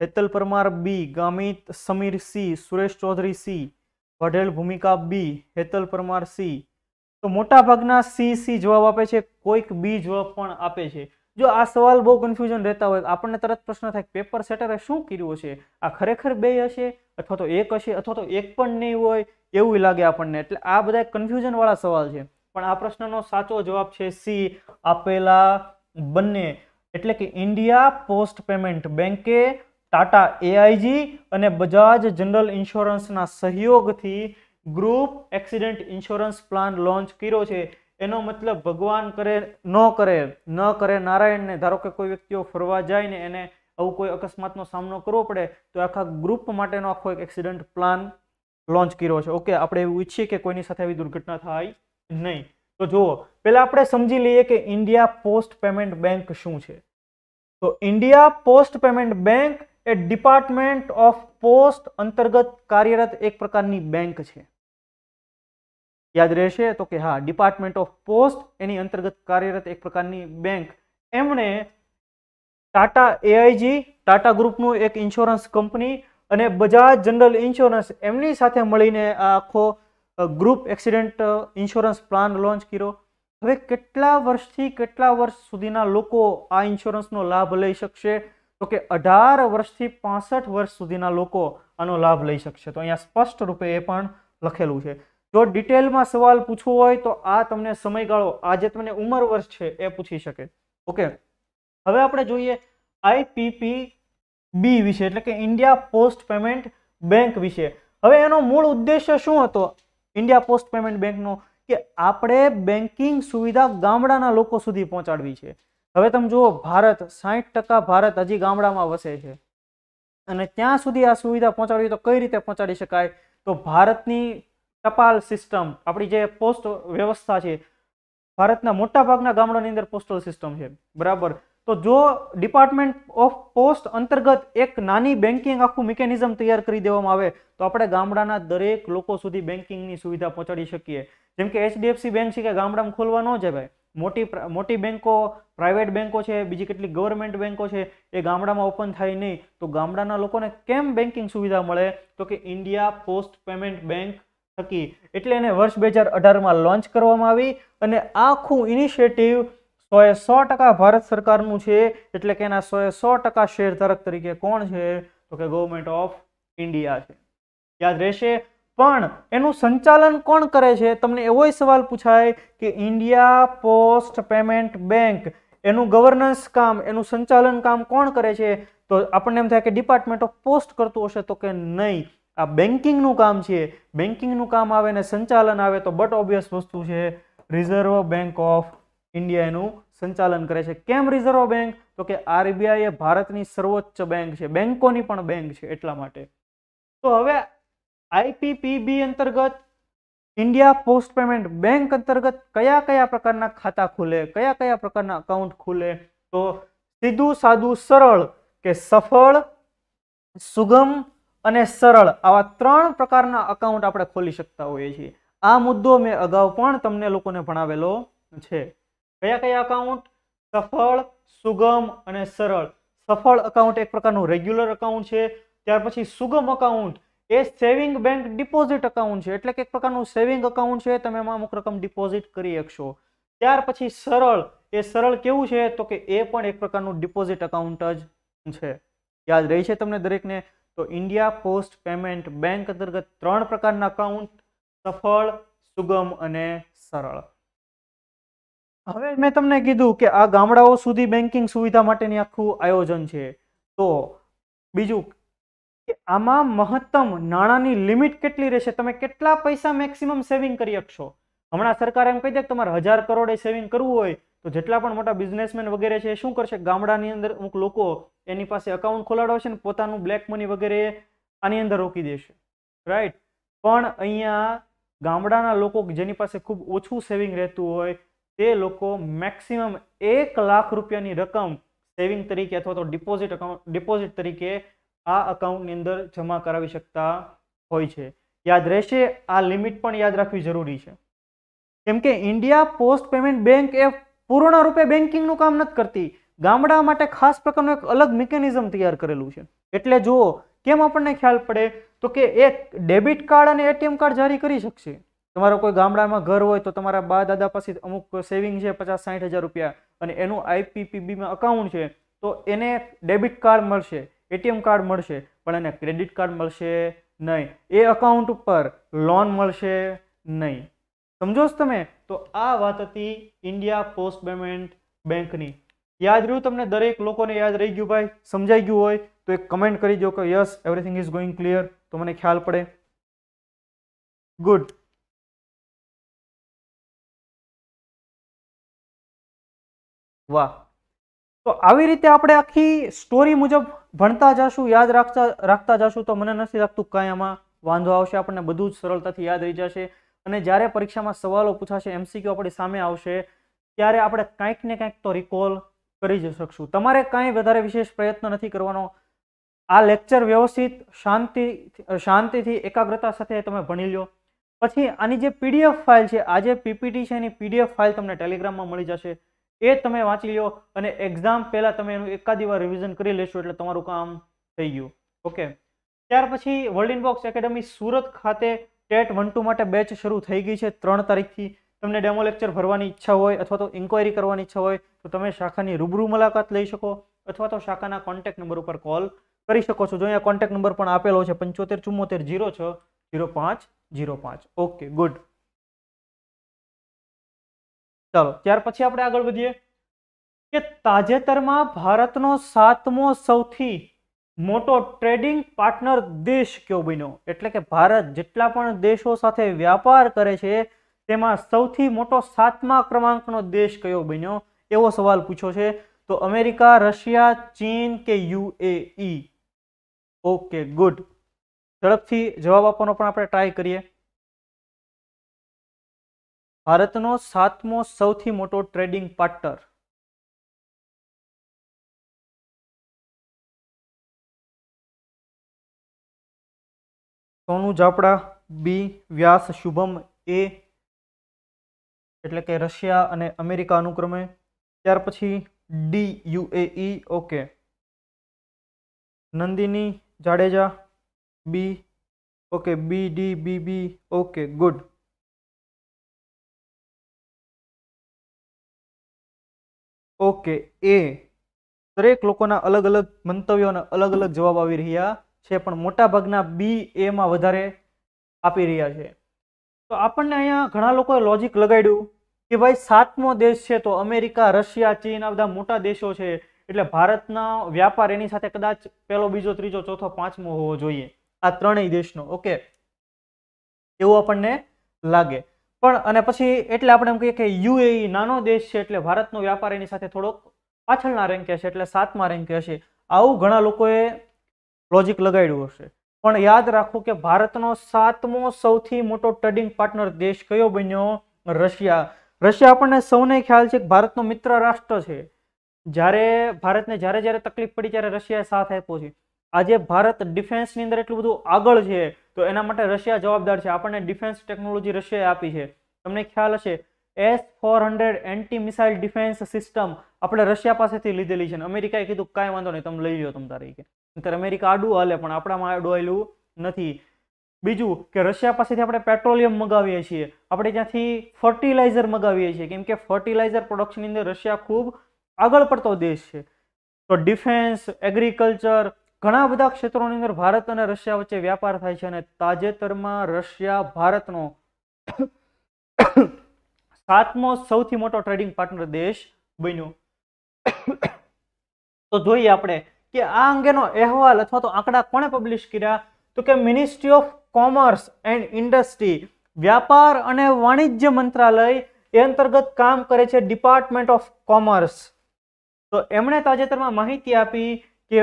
Hetal Parmar B Gamit Samir C Suresh Chaudhary C Vadhel Bhumika B Hetal Parmar C તો મોટાભાગના સી સી જવાબ આપે છે કોઈક બી જવાબ પણ આપે છે જો આ સવાલ બહુ કન્ફ્યુઝન રહેતા હોય આપણને તરત પ્રશ્ન થાય પેપર સેટરે શું કર્યું છે આ ખરેખર બે હશે અથવા તો એક હશે અથવા તો એક પણ નહીં હોય એવું લાગે આપણને એટલે આ બધા કન્ફ્યુઝનવાળા સવાલ છે પણ આ પ્રશ્નનો સાચો જવાબ છે સી આપેલા બંને એટલે કે ઇન્ડિયા પોસ્ટ પેમેન્ટ બેંકે ટાટા એઆઈજી અને બજાજ જનરલ ઇન્સ્યોરન્સના સહયોગથી group accident insurance plan launch કર્યો છે એનો મતલબ ભગવાન કરે ન કરે ન કરે નારાયણને ધારો કે કોઈ વ્યક્તિઓ ફરવા જાય ને એને આવું કોઈ અકસ્માતનો સામનો કરવો પડે તો આખા ગ્રુપ માટેનો આખો એક એક્સિડન્ટ પ્લાન લોન્ચ કર્યો છે ઓકે આપણે એવું ઈચ્છીએ કે કોઈની સાથે આવી દુર્ઘટના થાય નહીં તો જુઓ પહેલાં આપણે સમજી લઈએ કે ઇન્ડિયા પોસ્ટ પેમેન્ટ બેંક શું છે તો ઇન્ડિયા પોસ્ટ પેમેન્ટ બેંક એ ડિપાર્ટમેન્ટ ઓફ પોસ્ટ અંતર્ગત કાર્યરત એક પ્રકારની બેંક છે યાદ રહેશે તો કે હા ડિપાર્ટમેન્ટ ઓફ પોસ્ટ એની અંતર્ગત કાર્યરત એક પ્રકારની બેંક એમણે ટાટા એઆઈજી ટાટા ગ્રુપનું એક ઇન્સ્યોરન્સ કંપની અને બજાજ જનરલ ઇન્સ્યોરન્સ એમની સાથે મળીને આ આખો group accident insurance plan launch કર્યો હવે કેટલા વર્ષથી કેટલા વર્ષ સુધીના લોકો આ ઇન્સ્યોરન્સનો લાભ લઈ શકશે તો કે અઢાર વર્ષથી પાસઠ વર્ષ સુધીના લોકો આનો લાભ લઈ શકશે તો અહીંયા સ્પષ્ટ રૂપે એ પણ લખેલું છે જો ડિટેલમાં સવાલ પૂછવો હોય તો આ તમને સમયગાળો આજે તમને ઉંમર વર્ષ છે એ પૂછી શકે ઓકે હવે આપણે જોઈએ આઈપીપી બી વિશે એટલે કે ઇન્ડિયા પોસ્ટ પેમેન્ટ બેંક વિશે હવે એનો મૂળ ઉદ્દેશ્ય શું હતો ઇન્ડિયા પોસ્ટ પેમેન્ટ બેંકનો કે આપણે બેન્કિંગ સુવિધા ગામડાના લોકો સુધી પહોંચાડવી છે હવે તમે જુઓ ભારત સાહીઠ ટકા ભારત હજી ગામડામાં વસે છે અને ત્યાં સુધી આ સુવિધા પહોંચાડવી તો કઈ રીતે પહોંચાડી શકાય તો ભારતની ટપાલ સિસ્ટમ આપણી જે પોસ્ટ વ્યવસ્થા છે ભારતના મોટાભાગના ગામડાની અંદર પોસ્ટલ સિસ્ટમ છે બરાબર તો જો ડિપાર્ટમેન્ટ ઓફ પોસ્ટ અંતર્ગત એક નાની બેન્કિંગ આખું મિકેનિઝમ તૈયાર કરી દેવામાં આવે તો આપણે ગામડાના દરેક લોકો સુધી બેન્કિંગની સુવિધા પહોંચાડી શકીએ જેમ કે એચડીએફસી બેંક છે કે ગામડામાં ખોલવા ન જવાય મોટી મોટી બેન્કો પ્રાઇવેટ બેન્કો છે બીજી કેટલી ગવર્મેન્ટ બેન્કો છે એ ગામડામાં ઓપન થાય નહીં તો ગામડાના લોકોને કેમ બેન્કિંગ સુવિધા મળે તો કે ઇન્ડિયા પોસ્ટ પેમેન્ટ બેન્ક થકી એટલે એને વર્ષ બે હજાર અઢારમાં લોન્ચ કરવામાં આવી અને આખું ઇનિશિયેટિવ સોએ સો ટકા ભારત સરકારનું છે એટલે કે એના સોએ સો ટકા શેરધારક તરીકે કોણ છે તો કે ગવર્મેન્ટ ઓફ ઇન્ડિયા છે યાદ રહેશે પણ એનું સંચાલન કોણ કરે છે તમને એવો સવાલ પૂછાય કે ઇન્ડિયા પોસ્ટ પેમેન્ટ બેંક એનું ગવર્નન્સ કામ એનું સંચાલન કામ કોણ કરે છે તો આપણને એમ થાય કે ડિપાર્ટમેન્ટ ઓફ પોસ્ટ કરતું હશે તો કે નહીં આ બેન્કિંગનું કામ છે બેન્કિંગનું કામ આવે ને સંચાલન આવે તો બટ ઓબ્વિયસ વસ્તુ છે રિઝર્વ બેંક ઓફ ઇન્ડિયા એનું સંચાલન કરે છે કેમ રિઝર્વ બેંક તો કે આરબીઆઈ એ ભારતની સર્વોચ્ચ બેંક છે બેંકોની પણ બેંક છે એટલા માટે તો હવે આઈપીપીબી અંતર્ગત ઇન્ડિયા પોસ્ટ પેમેન્ટ બેંક અંતર્ગત કયા કયા પ્રકારના ખાતા ખુલે કયા કયા પ્રકારના અકાઉન્ટ ખુલે તો સીધું સાદું સરળ કે સફળ સુગમ અને સરળ આવા ત્રણ પ્રકારના અકાઉન્ટ આપણે ખોલી શકતા હોઈએ છીએ આ મુદ્દો મેં અગાઉ પણ તમને લોકોને ભણાવેલો છે કયા કયા અકાઉન્ટ સફળ સુગમ અને સરળ સફળ અકાઉન્ટ એક પ્રકારનું રેગ્યુલર અકાઉન્ટ છે ત્યાર પછી સુગમ અકાઉન્ટ એ સેવિંગ બેંક ડિપોઝિટ અકાઉન્ટ છે એટલે કે એક પ્રકારનું સેવિંગ અકાઉન્ટ છે તમે એમાં અમુક રકમ ડિપોઝિટ કરી શકશો ત્યાર પછી સરળ એ સરળ કેવું છે તો કે એ પણ એક પ્રકારનું ડિપોઝિટ અકાઉન્ટ જ છે યાદ રહી છે તમને દરેકને તો ઇન્ડિયા પોસ્ટ પેમેન્ટ બેંક અંતર્ગત ત્રણ પ્રકારના અકાઉન્ટ સફળ સુગમ અને સરળ હવે મેં તમને કીધું કે આ ગામડાઓ સુધી બેન્કિંગ સુવિધા માટેની આખું આયોજન છે તો બીજું આમાં મહત્તમ નાણાંની લિમિટ કેટલી રહેશે તમે કેટલા પૈસા મેક્સિમમ સેવિંગ કરી શકશો હમણાં સરકારે એમ કહી દે કે તમારે હજાર કરોડે સેવિંગ કરવું હોય તો જેટલા પણ મોટા બિઝનેસમેન વગેરે છે એ શું કરશે ગામડાની અંદર અમુક લોકો એની પાસે અકાઉન્ટ ખોલાડાવશે ને પોતાનું બ્લેક મની વગેરે આની અંદર રોકી દેશે રાઈટ પણ અહીંયા ગામડાના લોકો જેની પાસે ખૂબ ઓછું સેવિંગ રહેતું હોય તે લોકો મેક્સિમમ એક લાખ રૂપિયાની રકમ સેવિંગ તરીકે અથવા તો ડિપોઝિટ અકાઉન્ટ ડિપોઝિટ તરીકે આ અકાઉન્ટની અંદર જમા કરાવી શકતા હોય છે યાદ રહેશે આ લિમિટ પણ યાદ રાખવી જરૂરી છે કેમ કે ઇન્ડિયા પોસ્ટ પેમેન્ટ બેંક એ પૂર્ણ રૂપે બેન્કિંગનું કામ નથી કરતી ગામડા માટે ખાસ પ્રકારનું એક અલગ મિકેનિઝમ તૈયાર કરેલું છે એટલે જુઓ કેમ આપણને ખ્યાલ પડે તો કે એક ડેબિટ કાર્ડ અને એટીએમ કાર્ડ જારી કરી શકશે તમારો કોઈ ગામડામાં ઘર હોય તો તમારા બા દાદા પાસે અમુક સેવિંગ છે પચાસ સાઠ હજાર રૂપિયા અને એનું આઈપીપીબીમાં અકાઉન્ટ છે તો એને ડેબિટ કાર્ડ મળશે એટીએમ કાર્ડ મળશે પણ એને ક્રેડિટ કાર્ડ મળશે નહીં એ અકાઉન્ટ ઉપર લોન મળશે નહીં સમજો છો તમે તો આ વાત હતી ઇન્ડિયા પોસ્ટ પેમેન્ટ બેંકની યાદ રહ્યું તમને દરેક લોકોને યાદ રહી ગયું ભાઈ સમજાઈ ગયું હોય તો એક કમેન્ટ કરી દો કે yes everything is going clear તો મને ખ્યાલ પડે ગુડ વાહ તો આવી રીતે આપણે આખી સ્ટોરી મુજબ ભણતા જશું યાદ રાખતા રાખતા જશું તો મને નથી લાગતું કાંઈ આમાં વાંધો આવશે આપણને બધું જ સરળતાથી યાદ રહી જશે અને જ્યારે પરીક્ષામાં સવાલો પૂછાશે એમસીક્યુ આપણી સામે આવશે ત્યારે આપણે કાંઈક ને કાંઈક તો રિકોલ કરી જ શકશું તમારે કાંઈ વધારે વિશેષ પ્રયત્ન નથી કરવાનો આ લેક્ચર વ્યવસ્થિત શાંતિ શાંતિથી એકાગ્રતા સાથે તમે ભણી લો પછી આની જે પીડીએફ ફાઇલ છે આ જે પીપીટી છે એની પીડીએફ ફાઇલ તમને ટેલિગ્રામમાં મળી જશે એ તમે વાંચી લો અને એક્ઝામ પહેલાં તમે એનું એકાદી વાર રિવિઝન કરી લેશો એટલે તમારું કામ થઈ ગયું ઓકે ત્યાર પછી વર્લ્ડ ઇનબોક્સ એકેડમી સુરત ખાતે ટેટ વન ટુ માટે બેચ શરૂ થઈ ગઈ છે ત્રણ તારીખથી તમને ડેમો લેક્ચર ભરવાની ઈચ્છા હોય અથવા તો ઇન્ક્વાયરી કરવાની ઈચ્છા હોય તો તમે શાખાની રૂબરૂ મુલાકાત લઈ શકો અથવા તો શાખાના કોન્ટેક્ટ નંબર ઉપર કોલ કરી શકો છો જો અહીંયા કોન્ટેક્ટ નંબર પણ આપેલો છે પંચોતેર ચુમ્મોતેર ઝીરો છ ઝીરો પાંચ ઝીરો પાંચ ઓકે ગુડ ચાલો ત્યાર પછી આપણે આગળ વધીએ કે તાજેતરમાં ભારતનો સાતમો સૌથી મોટો ટ્રેડિંગ પાર્ટનર દેશ કયો બન્યો એટલે કે ભારત જેટલા પણ દેશો સાથે વ્યાપાર કરે છે તેમાં સૌથી મોટો સાતમા ક્રમાંકનો દેશ કયો બન્યો એવો સવાલ પૂછ્યો છે તો અમેરિકા રશિયા ચીન કે યુએઈ ઓકે ગુડ ઝડપથી જવાબ આપવાનો પણ આપણે ટ્રાય કરીએ ભારતનો સાતમો સૌથી મોટો trading partner Sonu Japda B Vyas Shubham A એટલે કે રશિયા અને અમેરિકા અનુક્રમે ત્યાર પછી D UAE okay Nandini Jadeja B okay B D B B okay good okay એ દરેક લોકોના અલગ અલગ મંતવ્યોના અલગ અલગ જવાબ આવી રહ્યા છે પણ મોટાભાગના બી એમાં વધારે આપી રહ્યા છે તો આપણને અહીંયા ઘણા લોકોએ લોજિક લગાડ્યું કે ભાઈ સાતમો દેશ છે તો અમેરિકા રશિયા ચીન આ બધા મોટા દેશો છે એટલે ભારતના વ્યાપાર એની સાથે કદાચ પહેલો બીજો ત્રીજો ચોથો પાંચમો હોવો જોઈએ આ ત્રણેય દેશનો ઓકે એવું આપણને લાગે પણ અને પછી એટલે આપણે એમ કહીએ કે યુએઈ નાનો દેશ છે એટલે ભારતનો વ્યાપાર એની સાથે થોડોક પાછળના રેન્કે હશે એટલે સાતમા રેન્કે હશે આવું ઘણા લોકોએ લોજિક લગાડ્યું હશે પણ યાદ રાખો કે ભારતનો સાતમો સૌથી મોટો ટ્રેડિંગ પાર્ટનર દેશ કયો બન્યો રશિયા રશિયા આપણને સૌને ખ્યાલ છે કે ભારતનો મિત્ર રાષ્ટ્ર છે જ્યારે ભારતને જ્યારે જ્યારે તકલીફ પડી ત્યારે રશિયાએ સાથ આપ્યો છે આજે ભારત ડિફેન્સની અંદર એટલું બધું આગળ છે તો એના માટે રશિયા જવાબદાર છે આપણને ડિફેન્સ ટેકનોલોજી રશિયાએ આપી છે તમને ખ્યાલ હશે S four hundred anti missile defence system આપણે રશિયા પાસેથી લીધેલી છે અને અમેરિકાએ કીધું કાંઈ વાંધો નહીં તમે લઈ લો તમ તારીખે અત્યારે અમેરિકા આડું હાલે પણ આપણામાં આડું આવેલું નથી બીજું કે રશિયા પાસેથી આપણે પેટ્રોલિયમ મગાવીએ છીએ આપણે ત્યાંથી ફર્ટિલાઇઝર મગાવીએ છીએ કેમ કે ફર્ટિલાઇઝર પ્રોડક્શનની અંદર રશિયા ખૂબ આગળ પડતો દેશ છે તો ડિફેન્સ એગ્રીકલ્ચર ઘણા બધા ક્ષેત્રોની અંદર ભારત અને રશિયા વચ્ચે વ્યાપાર થાય છે અને તાજેતરમાં રશિયા ભારતનો સાતમો સૌથી મોટો ટ્રેડિંગ પાર્ટનર દેશ બન્યો તો જોઈએ આપણે કે આ અંગેનો અહેવાલ અથવા તો આંકડા કોણે પબ્લિશ કર્યા તો કે ministry of commerce and industry વ્યાપાર અને વાણિજ્ય મંત્રાલય એ અંતર્ગત કામ કરે છે ડિપાર્ટમેન્ટ ઓફ કોમર્સ તો એમણે તાજેતરમાં માહિતી આપી કે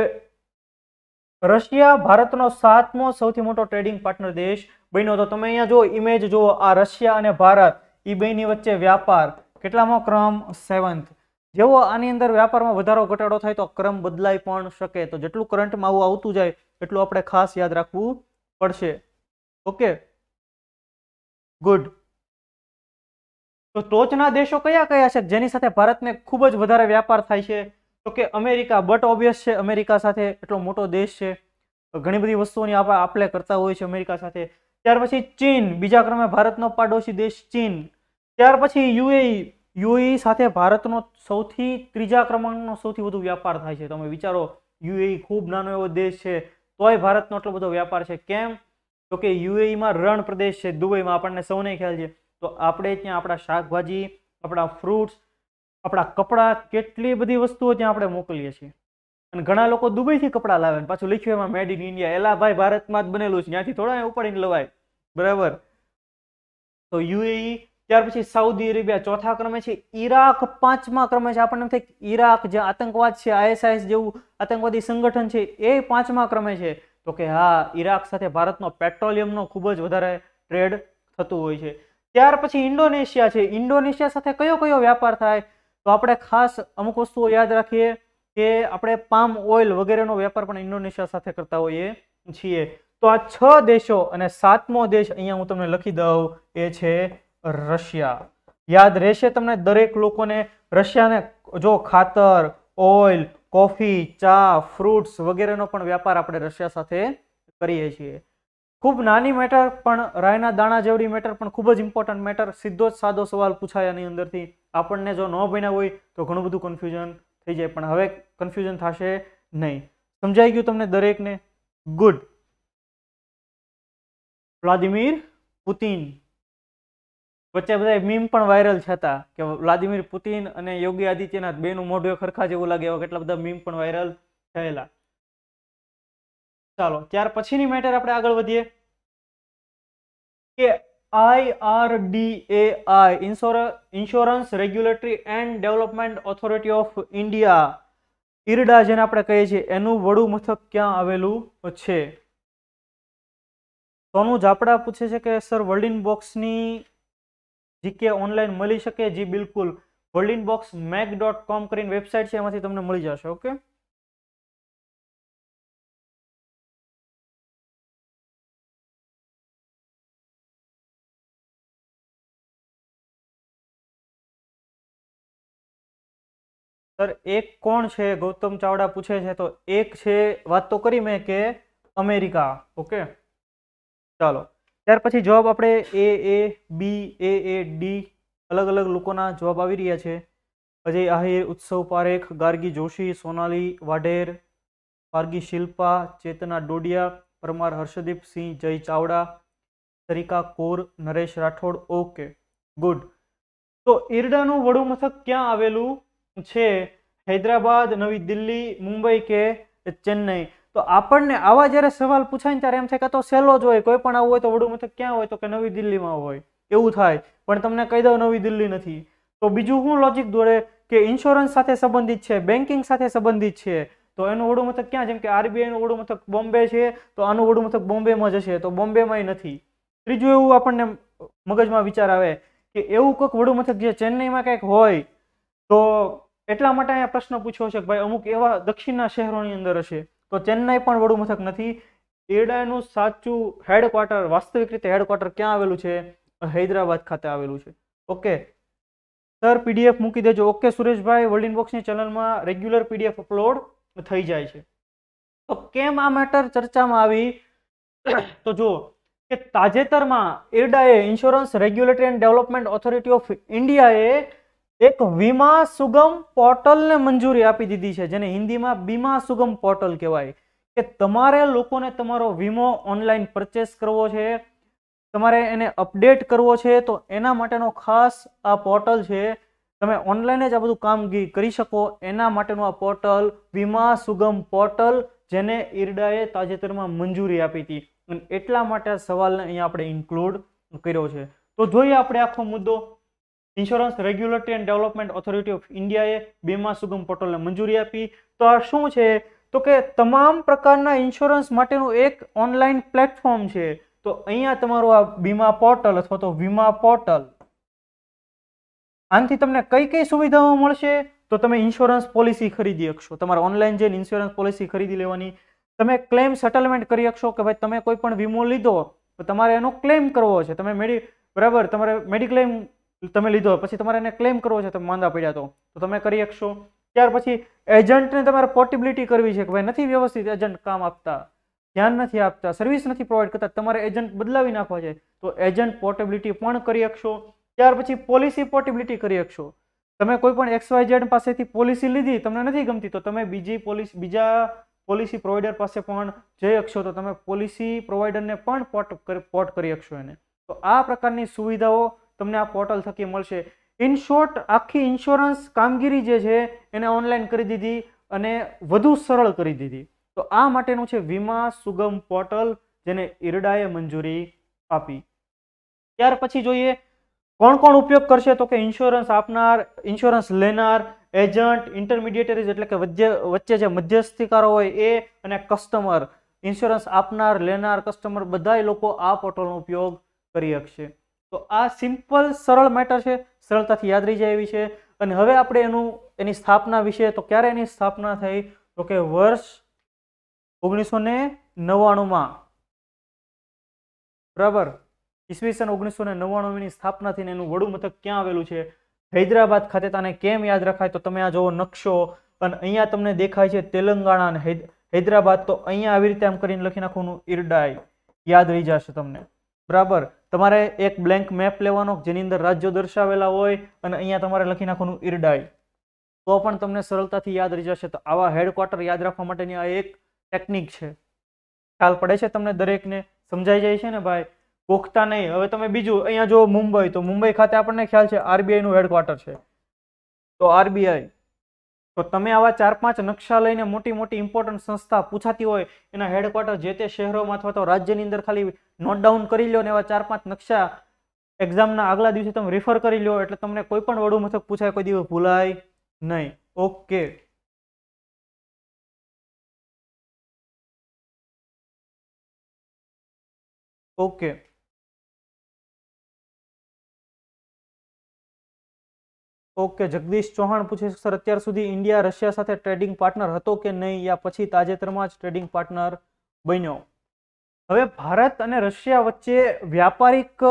રશિયા ભારતનો સાતમો સૌથી મોટો ટ્રેડિંગ પાર્ટનર દેશ બન્યો તો તમે અહીંયા જો ઇમેજ જુઓ આ રશિયા અને ભારત એ બેની વચ્ચે વ્યાપાર કેટલામો ક્રમ સેવન્થ જેવો આની અંદર વ્યાપારમાં વધારો ઘટાડો થાય તો ક્રમ બદલાઈ પણ શકે તો જેટલું કરંટમાં આવું આવતું જાય એટલું આપણે ખાસ યાદ રાખવું પડશે ઓકે ગુડ તો ટોચના દેશો કયા કયા છે જેની સાથે ભારતને ખૂબ જ વધારે વ્યાપાર થાય છે તો કે અમેરિકા બટ ઓબ્વિયસ છે અમેરિકા સાથે એટલો મોટો દેશ છે ઘણી બધી વસ્તુઓની આપણે આપણે કરતા હોય છે અમેરિકા સાથે ત્યાર પછી ચીન બીજા ક્રમે ભારતનો પાડોશી દેશ ચીન ત્યાર પછી યુએઈ યુએઈ સાથે ભારતનો સૌથી ત્રીજા ક્રમાંકનો સૌથી વધુ વ્યાપાર થાય છે તમે વિચારો યુએઈ ખૂબ નાનો એવો દેશ છે તોય ભારતનો એટલો બધો વ્યાપાર છે કેમ તો કે યુએઈમાં રણ પ્રદેશ છે દુબઈમાં આપણને સૌને ખ્યાલ છે તો આપણે ત્યાં આપણા શાકભાજી આપણા ફ્રૂટ્સ આપણા કપડાં કેટલી બધી વસ્તુઓ ત્યાં આપણે મોકલીએ છીએ અને ઘણા લોકો દુબઈથી કપડાં લાવે પાછું લખ્યું એમાં મેડ ઇન ઇન્ડિયા એલા ભાઈ ભારતમાં જ બનેલું છે ત્યાંથી થોડા ઉપાડીને લવાય બરાબર તો યુએઈ ત્યાર પછી સાઉદી અરેબિયા ચોથા ક્રમે છે ઈરાક પાંચમા ક્રમે છે આપણને એમ થાય ઈરાક જે આતંકવાદ છે આઈએસઆઈએસ જેવું આતંકવાદી સંગઠન છે એ પાંચમા ક્રમે છે તો કે હા ઈરાક સાથે ભારતનો પેટ્રોલિયમનો ખૂબ જ વધારે ટ્રેડ થતું હોય છે ત્યાર પછી ઇન્ડોનેશિયા છે ઇન્ડોનેશિયા સાથે કયો કયો વ્યાપાર થાય તો આપણે ખાસ અમુક વસ્તુઓ યાદ રાખીએ કે આપણે પામ ઓઇલ વગેરેનો વેપાર પણ ઇન્ડોનેશિયા સાથે કરતા હોઈએ છીએ તો આ છ દેશો અને સાતમો દેશ અહીંયા હું તમને લખી દઉં એ છે રશિયા યાદ રહેશે તમને દરેક લોકોને રશિયાને જો ખાતર ઓઇલ કોફી ચા ફ્રૂટ્સ વગેરેનો પણ વ્યાપાર આપણે રશિયા સાથે કરીએ છીએ ખૂબ નાની મેટર પણ રાયના દાણા જેવડી મેટર પણ ખૂબ જ ઇમ્પોર્ટન્ટ મેટર સીધો જ સાદો સવાલ પૂછાય એની અંદરથી આપણને જો ન ભણ્યા હોય તો ઘણું બધું કન્ફ્યુઝન થઈ જાય પણ હવે કન્ફ્યુઝન થશે નહીં સમજાઈ ગયું તમને દરેકને ગુડ વ્લાદિમીર પુતિન વચ્ચે બધા મીમ પણ વાયરલ હતા કે વ્લાદિમીર પુતિન અને યોગી આદિત્યનાથ બેનું મોઢું ખરખા જેવું લાગે એવા કેટલા બધા મીમ પણ વાયરલ થયેલા ચાલો ત્યાર પછીની મેટર આપણે આગળ વધીએ કે IRDAI insure insurance regulatory and development authority of India IRDA જેને આપણે કહીએ છીએ એનું વડું મથક ક્યાં આવેલું છે સોનું જાપડા પૂછે છે કે સર વર્લ્ડિન બોક્સની જીકે ઓનલાઈન મળી શકે જી બિલકુલ વર્લ્ડિન બોક્સ મેક ડોટ કોમ કરીને વેબસાઇટ છે એમાંથી તમને મળી જશે ઓકે સર એક કોણ છે ગૌતમ ચાવડા પૂછે છે તો એક છે વાત તો કરી મેં કે અમેરિકા ઓકે ચાલો ત્યાર પછી જવાબ આપણે એ એ બી એ એ ડી અલગ અલગ લોકોના જવાબ આવી રહ્યા છે અજય આહિર ઉત્સવ પારેખ ગાર્ગી જોશી સોનાલી વાઢેર ગાર્ગી શિલ્પા ચેતના ડોડિયા પરમાર હર્ષદીપસિંહ જય ચાવડા તરીકા કોર નરેશ રાઠોડ ઓકે ગુડ તો ઈરડાનું વડું મથક ક્યાં આવેલું છે હૈદરાબાદ નવી દિલ્હી મુંબઈ કે ચેન્નઈ તો આપણને આવા જ્યારે સવાલ પૂછાય ને ત્યારે એમ થાય કે તો સહેલો જ હોય કોઈ પણ આવું હોય તો વડું મથક ક્યાં હોય તો કે નવી દિલ્હીમાં હોય એવું થાય પણ તમને કહી દઉં નવી દિલ્હી નથી તો બીજું શું લોજિક દોડે કે ઇન્સ્યોરન્સ સાથે સંબંધિત છે બેન્કિંગ સાથે સંબંધિત છે તો એનું વડું મથક ક્યાં જેમ કે આરબીઆઈનું વડુ મથક બોમ્બે છે તો આનું વડુ મથક બોમ્બેમાં જશે તો બોમ્બેમાં નથી ત્રીજું એવું આપણને મગજમાં વિચાર આવે કે એવું કંઈક વડુ મથક જે ચેન્નઈમાં કંઈક હોય તો એટલા માટે અહીંયા પ્રશ્ન પૂછ્યો છે કે ભાઈ અમુક એવા દક્ષિણના શહેરોની અંદર હશે તો ચેન્નાઈ પણ વડું મથક નથી એરડાનું સાચું હેડક્વાર્ટર વાસ્તવિક રીતે હેડક્વાર્ટર ક્યાં આવેલું છે હૈદરાબાદ ખાતે આવેલું છે ઓકે સર પીડીએફ મૂકી દેજો ઓકે સુરેશભાઈ વર્લ્ડિંગ બોક્સની ચેનલમાં રેગ્યુલર પીડીએફ અપલોડ થઈ જાય છે તો કેમ આ મેટર ચર્ચામાં આવી તો જુઓ કે તાજેતરમાં એરડાએ insurance regulatory and development authority of ઇન્ડિયાએ એક વીમા સુગમ પોર્ટલને મંજૂરી આપી દીધી છે જેને હિન્દીમાં બીમા સુગમ પોર્ટલ કહેવાય કે તમારે લોકોને તમારો વીમો ઓનલાઈન પરચેસ કરવો છે તમારે એને અપડેટ કરવો છે તો એના માટેનો ખાસ આ પોર્ટલ છે તમે ઓનલાઈન જ આ બધું કામગીરી કરી શકો એના માટેનું આ પોર્ટલ વીમા સુગમ પોર્ટલ જેને ઈરડાએ તાજેતરમાં મંજૂરી આપી હતી અને એટલા માટે સવાલને અહીંયા આપણે ઇન્કલુડ કર્યો છે તો જોઈએ આપણે આખો મુદ્દો insurance regulatory and development authority of ઇન્ડિયાએ બીમા સુગમ પોર્ટલને મંજૂરી આપી તો આ શું છે તો કે તમામ પ્રકારના ઇન્સ્યોરન્સ માટેનું એક ઓનલાઈન પ્લેટફોર્મ છે તો અહીંયા તમારું આ બીમા પોર્ટલ અથવા તો વીમા પોર્ટલ આનાથી તમને કઈ કઈ સુવિધાઓ મળશે તો તમે ઇન્સ્યોરન્સ પોલિસી ખરીદી શકશો તમારે ઓનલાઈન જઈને ઇન્સ્યોરન્સ પોલિસી ખરીદી લેવાની તમે ક્લેમ સેટલમેન્ટ કરી શકશો કે ભાઈ તમે કોઈ પણ વીમો લીધો તો તમારે એનો ક્લેમ કરવો છે તમે મેડી બરાબર તમારે મેડિક્લેમ તમે લીધો પછી તમારે એને ક્લેમ કરવો છે તમે માંદા પડ્યા તો તો તમે કરી શકશો ત્યાર પછી એજન્ટને તમારે પોર્ટેબિલિટી કરવી છે કે ભાઈ નથી વ્યવસ્થિત એજન્ટ કામ આપતા ધ્યાન નથી આપતા સર્વિસ નથી પ્રોવાઈડ કરતા તમારે એજન્ટ બદલાવી નાખવા છે તો એજન્ટ પોર્ટેબિલિટી પણ કરી શકશો ત્યાર પછી પોલિસી પોર્ટેબિલિટી કરી શકશો તમે કોઈ પણ એક્સવાય ઝેડ પાસેથી પોલિસી લીધી તમને નથી ગમતી તો તમે બીજી પોલિસી બીજા પોલિસી પ્રોવાઈડર પાસે પણ જઈ શકશો તો તમે પોલિસી પ્રોવાઈડરને પણ પોર્ટ પોર્ટ કરી શકશો એને તો આ પ્રકારની સુવિધાઓ તમને આ પોર્ટલ થકી મળશે ઇનશોર્ટ આખી ઇન્સ્યોરન્સ કામગીરી જે છે એને ઓનલાઈન કરી દીધી અને વધુ સરળ કરી દીધી તો આ માટેનું છે વીમા સુગમ પોર્ટલ જેને ઈરડાએ મંજૂરી આપી ત્યાર પછી જોઈએ કોણ કોણ ઉપયોગ કરશે તો કે ઇન્સ્યોરન્સ આપનાર ઇન્સ્યોરન્સ લેનાર એજન્ટ ઇન્ટરમીડિયેટરીઝ એટલે કે વચ્ચે જે મધ્યસ્થીકારો હોય એ અને કસ્ટમર ઇન્સ્યોરન્સ આપનાર લેનાર કસ્ટમર બધા લોકો આ પોર્ટલનો ઉપયોગ કરી શકશે તો આ સિમ્પલ સરળ મેટર છે સરળતાથી યાદ રહી જાય એવી છે અને હવે આપણે એનું એની સ્થાપના વિશે તો ક્યારે એની સ્થાપના થઈ તો કે વર્ષ ઓગણીસો ને નવ્વાણુંમાં બરાબર ઈસવીસન ઓગણીસો ને નવ્વાણુંની સ્થાપનાથી એનું વડું મથક ક્યાં આવેલું છે હૈદરાબાદ ખાતે તને કેમ યાદ રખાય તો તમે આ જોવો નકશો અને અહીંયા તમને દેખાય છે તેલંગાણા અને હૈદરાબાદ તો અહીંયા આવી રીતે આમ કરીને લખી નાખવાનું ઈરડાય યાદ રહી જશે તમને બરાબર તમારે એક બ્લેન્ક મેપ લેવાનો જેની અંદર રાજ્યો દર્શાવેલા હોય અને અહીંયા તમારે લખી નાખવાનું ઈરડાઈ તો પણ તમને સરળતાથી યાદ રહી જશે તો આવા હેડક્વાર્ટર યાદ રાખવા માટેની આ એક ટેકનિક છે ખ્યાલ પડે છે તમને દરેકને સમજાઈ જાય છે ને ભાઈ પોખતા નહીં હવે તમે બીજું અહીંયા જો મુંબઈ તો મુંબઈ ખાતે આપણને ખ્યાલ છે આરબીઆઈનું હેડક્વાર્ટર છે તો આરબીઆઈ તો તમે આવા ચાર પાંચ નકશા લઈને મોટી મોટી ઇમ્પોર્ટન્ટ સંસ્થા પૂછાતી હોય એના હેડક્વાર્ટર જે તે શહેરોમાં અથવા તો રાજ્યની અંદર ખાલી નોટ ડાઉન કરી લો ને એવા ચાર પાંચ નકશા એક્ઝામના આગલા દિવસે તમે રિફર કરી લો એટલે તમને કોઈ પણ વડુ મથક પૂછાય કોઈ દિવસ ભૂલાય નહીં okay okay okay Jagdish Chauhan પૂછે છે સર અત્યાર સુધી ઇન્ડિયા રશિયા સાથે ટ્રેડિંગ પાર્ટનર હતો કે નહીં યા પછી તાજેતરમાં જ ટ્રેડિંગ પાર્ટનર બન્યો હવે ભારત અને રશિયા વચ્ચે વ્યાપારિક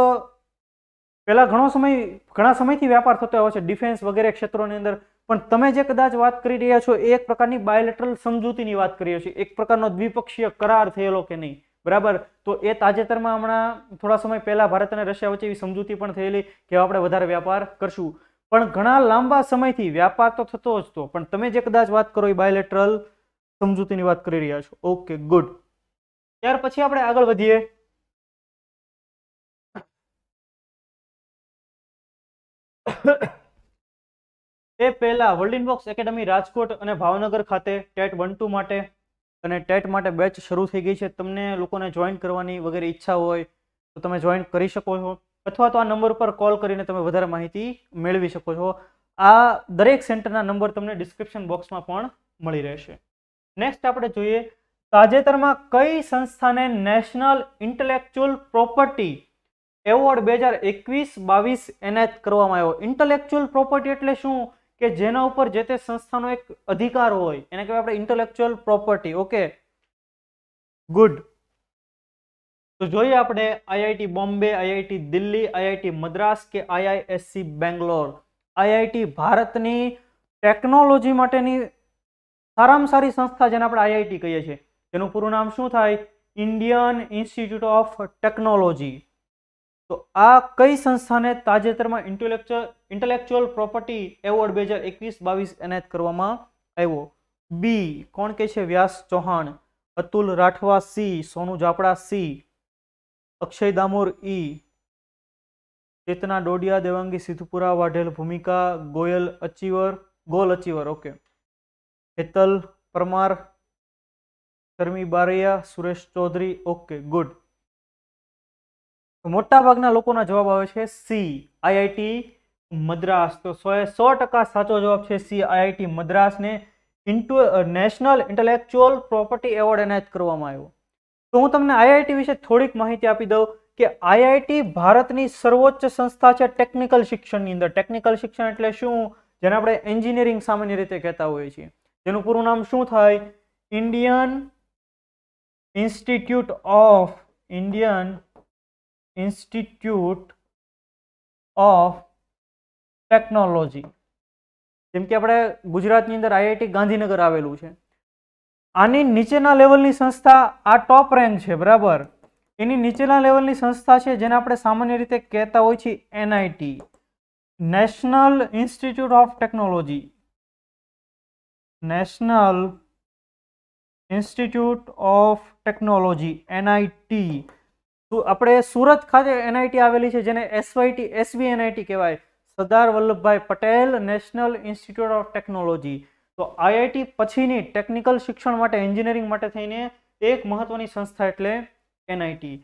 પહેલાં ઘણો સમય ઘણા સમયથી વ્યાપાર થતો હોય છે ડિફેન્સ વગેરે ક્ષેત્રોની અંદર પણ તમે જે કદાચ વાત કરી રહ્યા છો એ એક પ્રકારની બાયોલેટરલ સમજૂતીની વાત કરીએ છીએ એક પ્રકારનો દ્વિપક્ષીય કરાર થયેલો કે નહીં બરાબર તો એ તાજેતરમાં હમણાં થોડા સમય પહેલાં ભારત અને રશિયા વચ્ચે એવી સમજૂતી પણ થયેલી કે આપણે વધારે વ્યાપાર કરશું પણ ઘણા લાંબા સમયથી વ્યાપાર તો થતો જ હતો પણ તમે જે કદાચ વાત કરો એ બાયલેટરલ સમજૂતીની વાત કરી રહ્યા છો ઓકે ગુડ ત્યાર પછી આપણે આગળ વધીએ એ પહેલા વર્લ્ડ ઇનબોક્સ એકેડમી રાજકોટ અને ભાવનગર ખાતે ટેટ વન ટુ માટે અને ટેટ માટે બેચ શરૂ થઈ ગઈ છે તમને લોકોને જોઈન કરવાની વગેરે ઈચ્છા હોય તો તમે જોઈન કરી શકો છો અથવા તો આ નંબર પર કોલ કરીને તમે વધારે માહિતી મેળવી શકો છો આ દરેક સેન્ટરના નંબર તમને ડિસ્ક્રિપ્શન બોક્સમાં પણ મળી રહેશે નેક્સ્ટ આપણે જોઈએ તાજેતરમાં કઈ સંસ્થાને નેશનલ ઇન્ટલેક્ચ્યુઅલ પ્રોપર્ટી એવોર્ડ બે હજાર એકવીસ બાવીસ એનાયત કરવામાં આવ્યો ઇન્ટેલેક્ચ્યુઅલ પ્રોપર્ટી એટલે શું કે જેના ઉપર જે તે સંસ્થાનો એક અધિકાર હોય એને કહેવાય આપણે ઇન્ટેલેક્ચ્યુઅલ પ્રોપર્ટી ઓકે ગુડ તો જોઈએ આપણે IIT Bombay IIT Delhi IIT Madras કે આઈઆઈએસસી બેંગ્લોર આઈઆઈટી ભારતની ટેકનોલોજી માટેની સારામાં સારી સંસ્થા જેને આપણે આઈઆઈટી કહીએ છીએ તેનું પૂરું નામ શું થાય ઇન્ડિયન ઇન્સ્ટિટ્યૂટ ઓફ ટેકનોલોજી તો આ કઈ સંસ્થાને તાજેતરમાં ઇન્ટેલેક્ચ્યુઅલ ઇન્ટેલેક્ચ્યુઅલ પ્રોપર્ટી એવોર્ડ બે હજાર એકવીસ બાવીસ એનાયત કરવામાં આવ્યો બી કોણ કે છે Vyas Chauhan Atul Rathwa C Sonu Japda C Akshay Damor E Chetna Dodiya Devangi Siddhpura Vadhel Bhumika Goyal achiever goal achiever okay Hetal Parmar Karmi Baraiya Suresh Chaudhary okay good મોટાભાગના લોકોના જવાબ આવે છે સી આઈઆઈટી મદ્રાસ તો સો એ સો ટકા સાચો જવાબ છે સી આઈઆઈટી મદ્રાસને into national intellectual property award એનાયત કરવામાં આવ્યો તો હું તમને આઈઆઈટી વિશે થોડીક માહિતી આપી દઉં કે આઈઆઈટી ભારતની સર્વોચ્ચ સંસ્થા છે ટેકનિકલ શિક્ષણની અંદર ટેકનિકલ શિક્ષણ એટલે શું જેને આપણે એન્જિનિયરિંગ સામાન્ય રીતે કહેતા હોઈએ છીએ જેનું પૂરું નામ શું થાય Indian institute of Indian institute of technology જેમ કે આપણે ગુજરાતની અંદર આઈઆઈટી ગાંધીનગર આવેલું છે આની નીચેના લેવલની સંસ્થા આ ટોપ રેન્ક છે બરાબર એની નીચેના લેવલની સંસ્થા છે જેને આપણે સામાન્ય રીતે કહેતા હોય છીએ NIT national institute of technology national institute of technology NIT તો આપણે સુરત ખાતે એનઆઈટી આવેલી છે જેને એસવાયટી એસવી એનઆઈટી કહેવાય Sardar Vallabhbhai Patel national institute of technology તો આઈઆઈટી પછીની ટેકનિકલ શિક્ષણ માટે એન્જિનિયરિંગ માટે થઈને એક મહત્વની સંસ્થા એટલે એનઆઈટી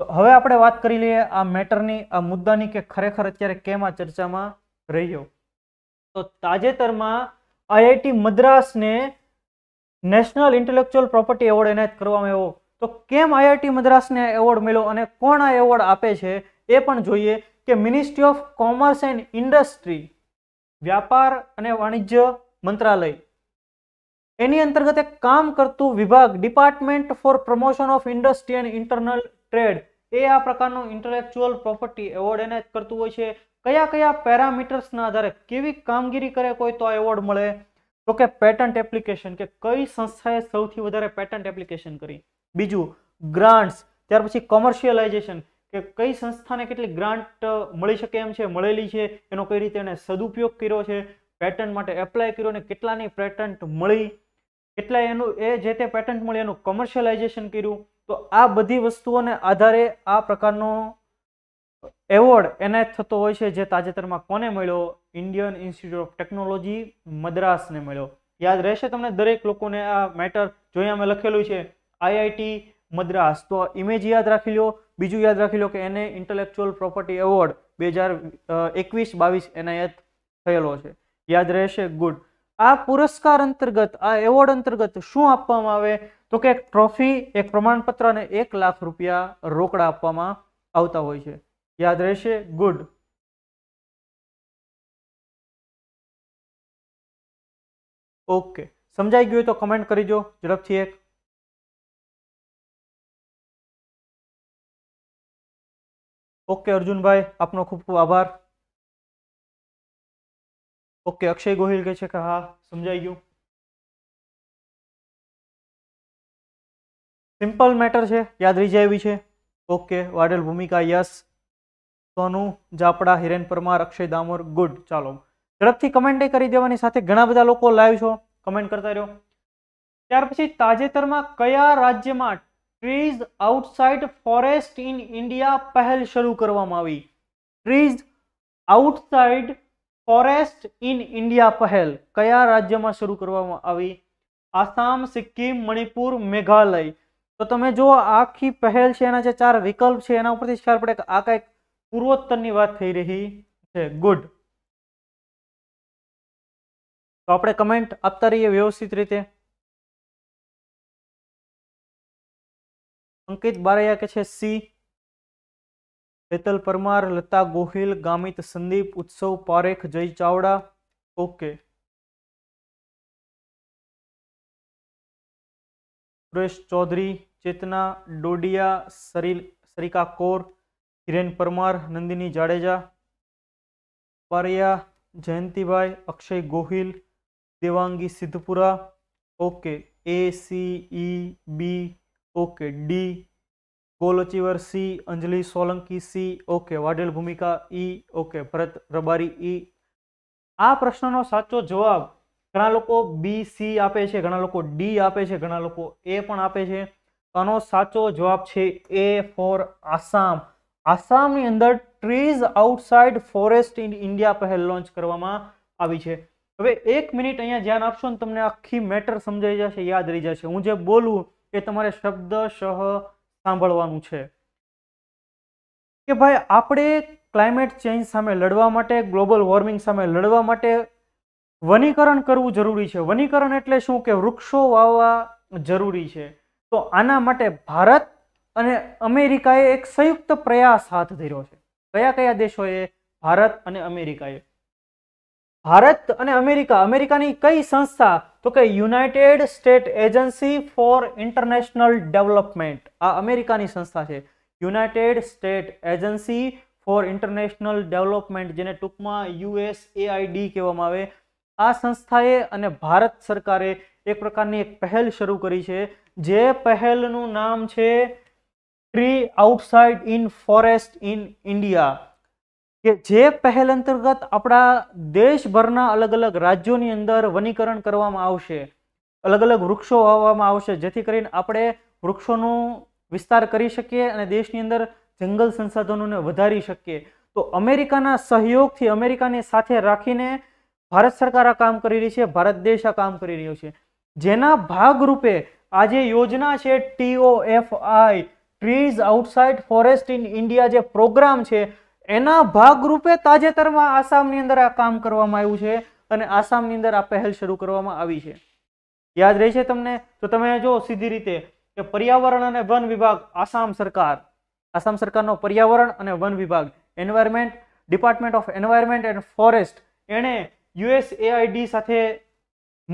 તો હવે આપણે વાત કરી લઈએ આ મેટરની આ મુદ્દાની કે ખરેખર અત્યારે કેમ આ ચર્ચામાં રહ્યો તો તાજેતરમાં આઈઆઈટી મદ્રાસને નેશનલ ઇન્ટેલેક્ચ્યુઅલ પ્રોપર્ટી એવોર્ડ એનાયત કરવામાં આવ્યો તો કેમ આઈઆઈટી મદ્રાસને એવોર્ડ મળ્યો અને કોણ આ એવોર્ડ આપે છે એ પણ જોઈએ કે ministry of commerce and industry વ્યાપાર અને વાણિજ્ય મંત્રાલય એની અંતર્ગત એક કામ કરતું વિભાગ department for promotion of industry and internal trade એ આ પ્રકારનું ઇન્ટેલેક્ચ્યુઅલ પ્રોપર્ટી એવોર્ડ એનાયત કરતું હોય છે કયા કયા પેરામીટર્સના આધારે કેવી કામગીરી કરે કોઈ તો આ એવોર્ડ મળે તો કે પેટન્ટ એપ્લિકેશન કે કઈ સંસ્થાએ સૌથી વધારે પેટન્ટ એપ્લિકેશન કરી બીજું ગ્રાન્ટ્સ ત્યાર પછી કોમર્શિયલાઇઝેશન કે કઈ સંસ્થાને કેટલી ગ્રાન્ટ મળી શકે એમ છે મળેલી છે એનો કઈ રીતે એને સદુપયોગ કર્યો છે પેટન્ટ માટે એપ્લાય કર્યો અને કેટલાની પેટન્ટ મળી એટલે એનું એ જે તે પેટન્ટ મળી એનું કમર્શિયલાઇઝેશન કર્યું તો આ બધી વસ્તુઓને આધારે આ પ્રકારનો એવોર્ડ એને થતો હોય છે જે તાજેતરમાં કોને મળ્યો ઇન્ડિયન ઇન્સ્ટિટ્યૂટ ઓફ ટેકનોલોજી મદ્રાસને મળ્યો યાદ રહેશે તમને દરેક લોકોને આ મેટર જોઈએ અમે લખેલું છે આઈઆઈટી મદ્રાસ તો ઇમેજ યાદ રાખી લો બીજું યાદ રાખી લો કે એને ઇન્ટેલેક્ચુઅલ પ્રોપર્ટી એવોર્ડ બે હજાર એકવીસ બાવીસ એનાયત થયેલો છે યાદ રહેશે ગુડ આ પુરસ્કાર અંતર્ગત આ એવોર્ડ અંતર્ગત શું આપવામાં આવે તો કે એક ટ્રોફી એક પ્રમાણપત્ર અને એક લાખ રૂપિયા રોકડા આપવામાં આવતા હોય છે યાદ રહેશે ગુડ ઓકે સમજાઈ ગયું તો કમેન્ટ કરીજો ઝડપથી એક ઓકે અર્જુનભાઈ આપનો ખૂબ ખૂબ આભાર ઓકે અક્ષય ગોહિલ કે છે કે હા સમજાઈ ગયું સિમ્પલ મેટર છે યાદ રહી જાય એવી છે okay Vadel Bhumika yes Sonu Japda Hiren Parmar Akshay Damor good ચાલો ઝડપથી કમેન્ટ કરી દેવાની સાથે ઘણા બધા લોકો લાઈવ છો કમેન્ટ કરતા રહ્યો ત્યાર પછી તાજેતરમાં કયા રાજ્યમાં trees outside forest in India પહેલ શરૂ કરવામાં આવી trees outside forest in India પહેલ કયા રાજ્યમાં શરૂ કરવામાં આવી આસામ સિક્કિમ મણિપુર મેઘાલય તો તમે જો આખી પહેલ છે એના જે ચાર વિકલ્પ છે એના ઉપરથી ખ્યાલ પડે કે આ કંઈક પૂર્વોત્તરની વાત થઈ રહી છે ગુડ તો આપણે કમેન્ટ આપતા રહીએ વ્યવસ્થિત રીતે અંકિત બારૈયા કે છે C Hetal Parmar Lata Gohil Gamit Sandeep Utsav Parekh Jay Chavda okay Suresh Chaudhary Chetna Dodiya Saril Sarika Kaur Hiren Parmar Nandini Jadeja Pariya Jayantibhai Akshay Gohil Devangi Siddhpura okay A C E B okay D goal achiever C Anjali Solanki C okay Vadel Bhumika E okay ભરત રબારી ઈ આ પ્રશ્નનો સાચો જવાબ ઘણા લોકો બી સી આપે છે ઘણા લોકો ડી આપે છે ઘણા લોકો એ પણ આપે છે આનો સાચો જવાબ છે એ ફોર આસામ આસામની અંદર trees outside forest in India પહેલ લોન્ચ કરવામાં આવી છે હવે એક મિનિટ અહીંયા ધ્યાન આપશો ને તમને આખી મેટર સમજાઈ જશે યાદ રહી જશે હું જે બોલું એ તમારે શબ્દ શહ સાંભળવાનું છે કે ભાઈ આપણે ક્લાઇમેટ ચેન્જ સામે લડવા માટે ગ્લોબલ વોર્મિંગ સામે લડવા માટે વનીકરણ કરવું જરૂરી છે વનીકરણ એટલે શું કે વૃક્ષો વાવવા જરૂરી છે તો આના માટે ભારત અને અમેરિકાએ એક સંયુક્ત પ્રયાસ હાથ ધર્યો છે કયા કયા દેશોએ ભારત અને અમેરિકાએ ભારત અને અમેરિકા અમેરિકાની કઈ સંસ્થા તો કે united state agency for international development આ અમેરિકાની સંસ્થા છે united state agency for international development જેને ટૂંકમાં એઆઈડી કહેવામાં આવે આ સંસ્થાએ અને ભારત સરકારે એક પ્રકારની એક પહેલ શરૂ કરી છે જે પહેલનું નામ છે tree outside in forest in India કે જે પહેલ અંતર્ગત આપણા દેશભરના અલગ અલગ રાજ્યોની અંદર વનીકરણ કરવામાં આવશે અલગ અલગ વૃક્ષો વાવવામાં આવશે જેથી કરીને આપણે વૃક્ષોનો વિસ્તાર કરી શકીએ અને દેશની અંદર જંગલ સંસાધનોને વધારી શકીએ તો અમેરિકાના સહયોગથી અમેરિકાની સાથે રાખીને ભારત સરકાર આ કામ કરી રહી છે ભારત દેશ આ કામ કરી રહ્યો છે જેના ભાગરૂપે આ જે યોજના છે T O F I trees outside forest in India જે પ્રોગ્રામ છે એના ભાગરૂપે તાજેતરમાં આસામની અંદર આ કામ કરવામાં આવ્યું છે અને આસામની અંદર આ પહેલ શરૂ કરવામાં આવી છે યાદ રહેશે તમને તો તમે જો સીધી રીતે કે પર્યાવરણ અને વન વિભાગ આસામ સરકાર આસામ સરકારનો પર્યાવરણ અને વન વિભાગ environment department of environment and forest એણે એઆઈડી સાથે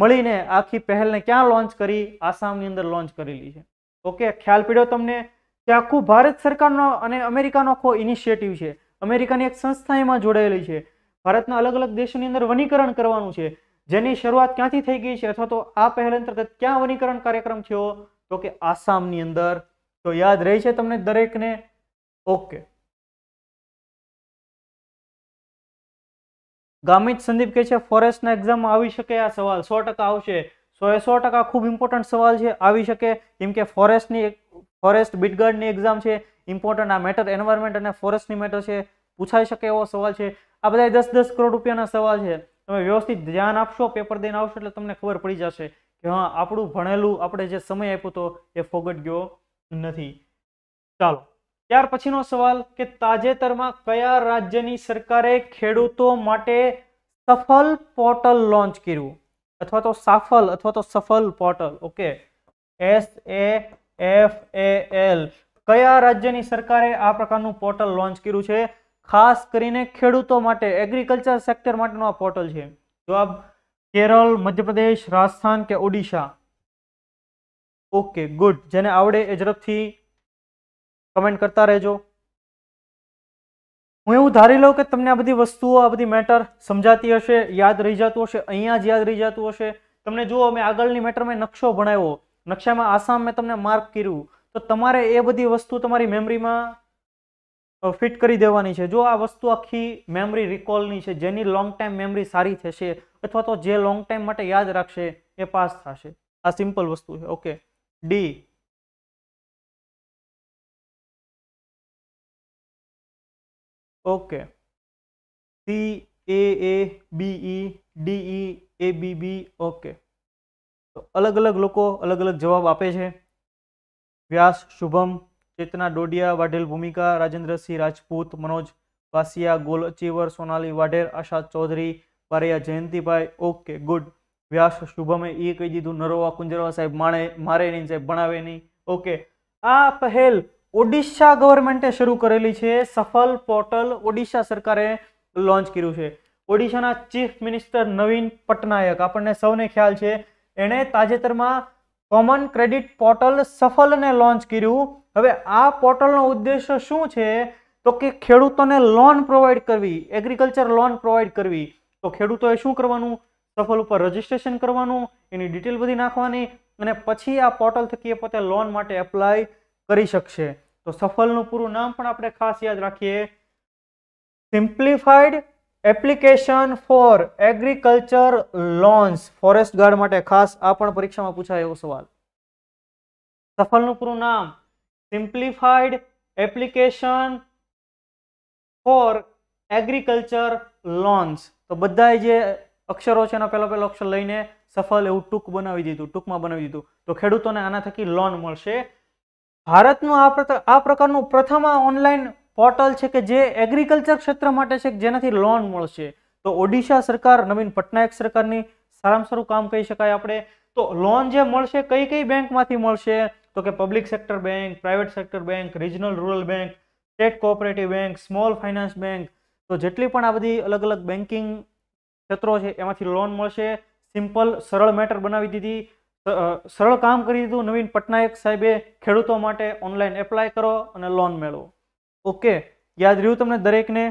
મળીને આખી પહેલને ક્યાં લોન્ચ કરી આસામની અંદર લોન્ચ કરેલી છે ઓકે ખ્યાલ પીડ્યો તમને કે આખું ભારત સરકારનો અને અમેરિકાનો આખો ઇનિશિયેટિવ છે અમેરિકાની એક સંસ્થા એમાં જોડાયેલી છે ભારતના અલગ અલગ દેશોની અંદર વનીકરણ કરવાનું છે જેની શરૂઆત ક્યાંથી થઈ ગઈ છે અથવા તો આ પહેલ અંતર્ગત ક્યાં વનીકરણ કાર્યક્રમ થયો તો કે આસામની અંદર તો યાદ રહી છે તમને દરેકને ઓકે ગામિત સંદીપ કે છે ફોરેસ્ટના એક્ઝામમાં આવી શકે આ સવાલ સો ટકા આવશે સો એ સો ટકા ખૂબ ઇમ્પોર્ટન્ટ સવાલ છે આવી શકે કેમ કે ફોરેસ્ટની ફોરેસ્ટ બીટગાર્ડની એક્ઝામ છે ઇમ્પોર્ટન્ટ આ મેટર એન્વાયરમેન્ટ અને ફોરેસ્ટની મેટર છે પૂછાઈ શકે એવો સવાલ છે આ બધા દસ દસ કરોડ રૂપિયાના સવાલ છે તમે વ્યવસ્થિત ધ્યાન આપશો પેપર દઈને આવશો એટલે તમને ખબર પડી જશે કે હા આપણું ભણેલું આપણે જે સમય આપ્યો હતો એ ફોગટ ગયો નથી ચાલો ત્યાર પછીનો સવાલ કે તાજેતરમાં કયા રાજ્યની સરકારે ખેડૂતો માટે સફલ પોર્ટલ લોન્ચ કર્યું અથવા તો સાફલ અથવા તો SAFAL portal okay S A F A L કયા રાજ્યની સરકારે આ પ્રકારનું પોર્ટલ લોન્ચ કર્યું છે ખાસ કરીને ખેડૂતો માટે એગ્રીકલ્ચર સેક્ટર માટેનું આ પોર્ટલ છે જવાબ કેરળ મધ્યપ્રદેશ રાજસ્થાન કે ઓડિશા ઓકે ગુડ જેને આવડે એ ઝડપથી કમેન્ટ કરતા રહેજો હું એવું ધારી લઉં કે તમને આ બધી વસ્તુઓ આ બધી મેટર સમજાતી હશે યાદ રહી જતું હશે અહીંયા જ યાદ રહી જતું હશે તમને જુઓ મેં આગળની મેટર મેં નકશો ભણાવ્યો નકશામાં આસામ મેં તમને માર્ક કર્યું તો તમારે એ બધી વસ્તુ તમારી મેમરીમાં ફિટ કરી દેવાની છે જો આ વસ્તુ આખી મેમરી રિકોલની છે જેની લોંગ ટાઈમ મેમરી સારી થશે અથવા તો જે લોંગ ટાઈમ માટે યાદ રાખશે એ પાસ થશે આ સિમ્પલ વસ્તુ છે okay D okay C A A B E D E A B B okay તો અલગ અલગ લોકો અલગ અલગ જવાબ આપે છે વ્યાસ શુભમ ચેતના Dodiya Vadhel Bhumika Rajendrasinh Rajput Manoj Vasiya goal achiever Sonali Vadher Asha Chaudhary Pariya Jayantibhai okay good Vyas શુભમે એ કહી દીધું નરોવા કુંજરવા સાહેબ માણે મારે નહીં સાહેબ ભણાવે નહીં ઓકે આ પહેલ ઓડિશા ગવર્મેન્ટે શરૂ કરેલી છે સફલ પોર્ટલ ઓડિશા સરકારે લોન્ચ કર્યું છે ઓડિશાના ચીફ મિનિસ્ટર નવીન પટનાયક આપણને સૌને ખ્યાલ છે એણે તાજેતરમાં કોમન ક્રેડિટ પોર્ટલ સફલને લોન્ચ કર્યું હવે આ પોર્ટલનો ઉદ્દેશ શું છે તો કે ખેડૂતોને લોન પ્રોવાઈડ કરવી એગ્રીકલ્ચર લોન પ્રોવાઈડ કરવી તો ખેડૂતોએ શું કરવાનું સફલ ઉપર રજીસ્ટ્રેશન કરવાનું એની ડિટેલ બધી નાખવાની અને પછી આ પોર્ટલ થકી એ પોતે લોન માટે એપ્લાય કરી શકશે તો સફલનું પૂરું નામ પણ આપણે ખાસ યાદ રાખીએ simplified application for agriculture loans forest guard માટે ખાસ આ પણ પરીક્ષામાં પૂછાય એવો સવાલ સફલનું પૂરું નામ simplified application for agriculture loans તો બધા જે અક્ષરો છે એના પહેલો પહેલો અક્ષર લઈને સફળ એવું ટૂંક બનાવી દીધું ટૂંકમાં બનાવી દીધું તો ખેડૂતોને આના થકી લોન મળશે ભારતનું આ આ પ્રકારનું પ્રથમ આ ઓનલાઈન પોર્ટલ છે કે જે એગ્રીકલ્ચર ક્ષેત્ર માટે છે જેનાથી લોન મળશે તો ઓડિશા સરકાર નવીન પટનાયક સરકારની સારામાં સારું કામ કહી શકાય આપણે તો લોન જે મળશે કઈ કઈ બેંકમાંથી મળશે તો કે public sector bank private sector bank regional rural bank state cooperative bank small finance bank તો જેટલી પણ આ બધી અલગ અલગ બેન્કિંગ ક્ષેત્રો છે એમાંથી લોન મળશે સિમ્પલ સરળ મેટર બનાવી દીધી સરળ કામ કરી દીધું નવીન પટનાયક સાહેબે ખેડૂતો માટે ઓનલાઈન એપ્લાય કરો અને લોન મેળવો ઓકે યાદ રહ્યું તમને દરેકને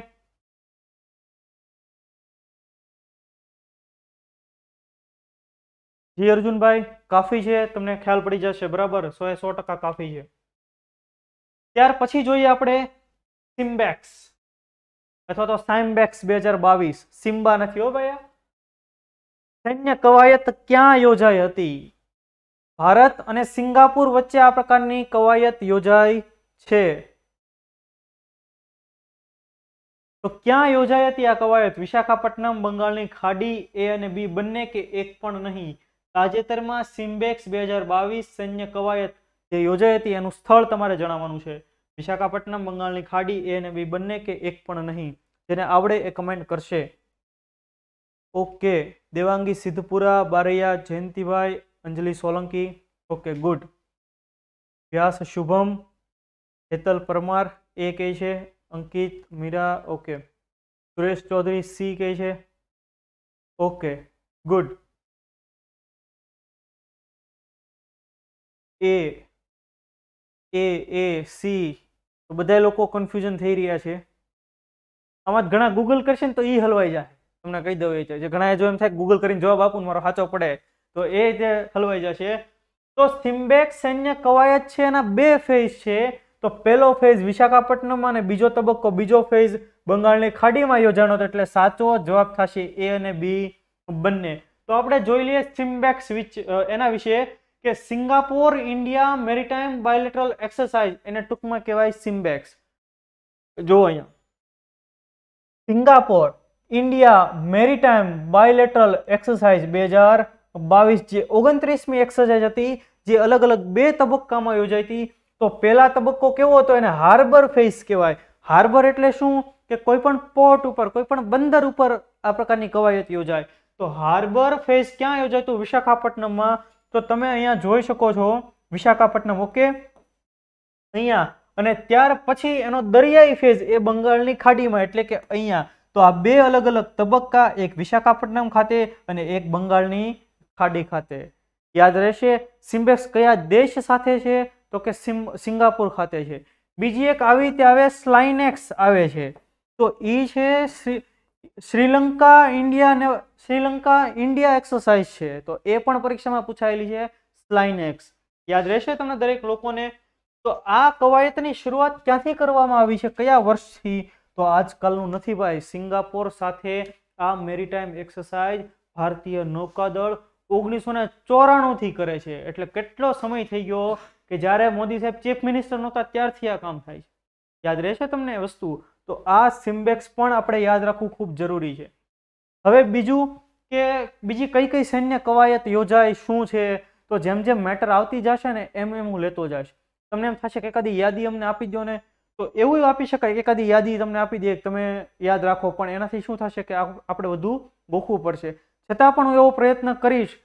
જી અર્જુનભાઈ કાફી છે તમને ખ્યાલ પડી જશે બરાબર સો એ સો ટકા કાફી છે ત્યાર પછી જોઈએ આપણે સિમ્બેક્સ અથવા તો સાઇમ્બેક્સ બે હજાર બાવીસ સિમ્બા નથી હો ભાઈ સૈન્ય કવાયત ક્યાં યોજાઈ હતી ભારત અને સિંગાપુર વચ્ચે આ પ્રકારની કવાયત યોજાઈ છે તો ક્યાં યોજાઈ હતી આ કવાયત વિશાખાપટ્ટનમ બંગાળની ખાડી એ અને બી બંને કે એક પણ નહીં તાજેતરમાં સિમ્બેક્સ બે હજાર બાવીસ સૈન્ય કવાયત જે યોજાઈ હતી એનું સ્થળ તમારે જણાવવાનું છે વિશાખાપટ્ટનમ બંગાળની ખાડી એ અને બી બંને કે એક પણ નહીં જેને આવડે એ કમેન્ટ કરશે okay Devangi Siddhpura Baraiya Jayantibhai Anjali Solanki okay good Vyas Shubham Hetal Parmar A કહે છે અંકિત મીરા ઓકે સુરેશ ચૌધરી સી કે છે okay good A A A C તો બધા લોકો કન્ફ્યુઝન થઈ રહ્યા છે આમાં ઘણા ગૂગલ કરશે ને તો એ હલવાઈ જાય તમને કહી દઉં એ છે જે ઘણા જો એમ થાય ગૂગલ કરીને જવાબ આપું મારો સાચો પડે તો એ જે હલવાઈ જશે તો સિમ્બેક સૈન્ય કવાયત છે એના બે ફેઝ છે તો પહેલો ફેઝ વિશાખાપટ્ટનમમાં અને બીજો તબક્કો બીજો ફેઝ બંગાળની ખાડીમાં યોજાનો હતો એટલે સાચો જવાબ થશે એ અને બી બંને તો આપણે જોઈ લઈએ સિમ્બેક સ્વિચ એના વિશે કે Singapore India maritime bilateral exercise એને ટૂંકમાં કહેવાય સિમ્બેક્સ જુઓ અહીંયા Singapore India maritime bilateral exercise બે હજાર બાવીસ જે ઓગણત્રીસમી એક્સરસાઇઝ હતી જે અલગ અલગ બે તબક્કામાં યોજાઈ હતી તો પહેલા તબક્કો કેવો હતો એને હાર્બર ફેસ કહેવાય હાર્બર એટલે શું કે કોઈ પણ પોર્ટ ઉપર કોઈ પણ બંદર ઉપર આ પ્રકારની કવાયત યોજાય તો હાર્બર ફેસ ક્યાં યોજાય તો વિશાખાપટ્ટનમમાં તો તમે અહીંયા જોઈ શકો છો વિશાખાપટ્ટનમ ઓકે અહીંયા અને ત્યાર પછી એનો દરિયાઈ ફેઝ એ બંગાળની ખાડીમાં એટલે કે અહીંયા તો આ બે અલગ અલગ તબક્કા એક વિશાખાપટ્ટનમ ખાતે અને એક બંગાળની ખાડી ખાતે યાદ રહેશે સિમ્બેક્સ કયા દેશ સાથે છે તો કે સિંગાપુર ખાતે છે બીજી એક આવી રીતે સ્લાઇનેક્સ આવે છે તો એ છે શ્રીલંકા ઇન્ડિયા ને શ્રીલંકા ઇન્ડિયા એક્સરસાઇઝ છે તો એ પણ પરીક્ષામાં પૂછાયેલી છે સ્લાઇનેક્સ યાદ રહેશે તમને દરેક લોકોને તો આ કવાયતની શરૂઆત ક્યાંથી કરવામાં આવી છે કયા વર્ષથી તો આજકાલનું નથી ભાઈ સિંગાપોર સાથે આ મેરીટાઈમ એક્સરસાઇઝ ભારતીય નૌકાદળ ઓગણીસો ને થી કરે છે એટલે કેટલો સમય થઈ ગયો કે જ્યારે મોદી સાહેબ ચીફ મિનિસ્ટર નહોતા ત્યારથી આ કામ થાય છે યાદ રહેશે તમને એ વસ્તુ તો આ સિમ્બેક્સ પણ આપણે યાદ રાખવું ખૂબ જરૂરી છે હવે બીજું કે બીજી કઈ કઈ સૈન્ય કવાયત યોજાય શું છે તો જેમ જેમ મેટર આવતી જશે ને એમ એમ હું લેતો જઈશ તમને એમ થશે કે એકાદી યાદી અમને આપી દો ને તો એવું આપી શકાય એકાદી યાદી તમને આપી દે તમે યાદ રાખો પણ એનાથી શું થશે કે આપણે વધુ ગોખવું પડશે છતાં પણ હું એવો પ્રયત્ન કરીશ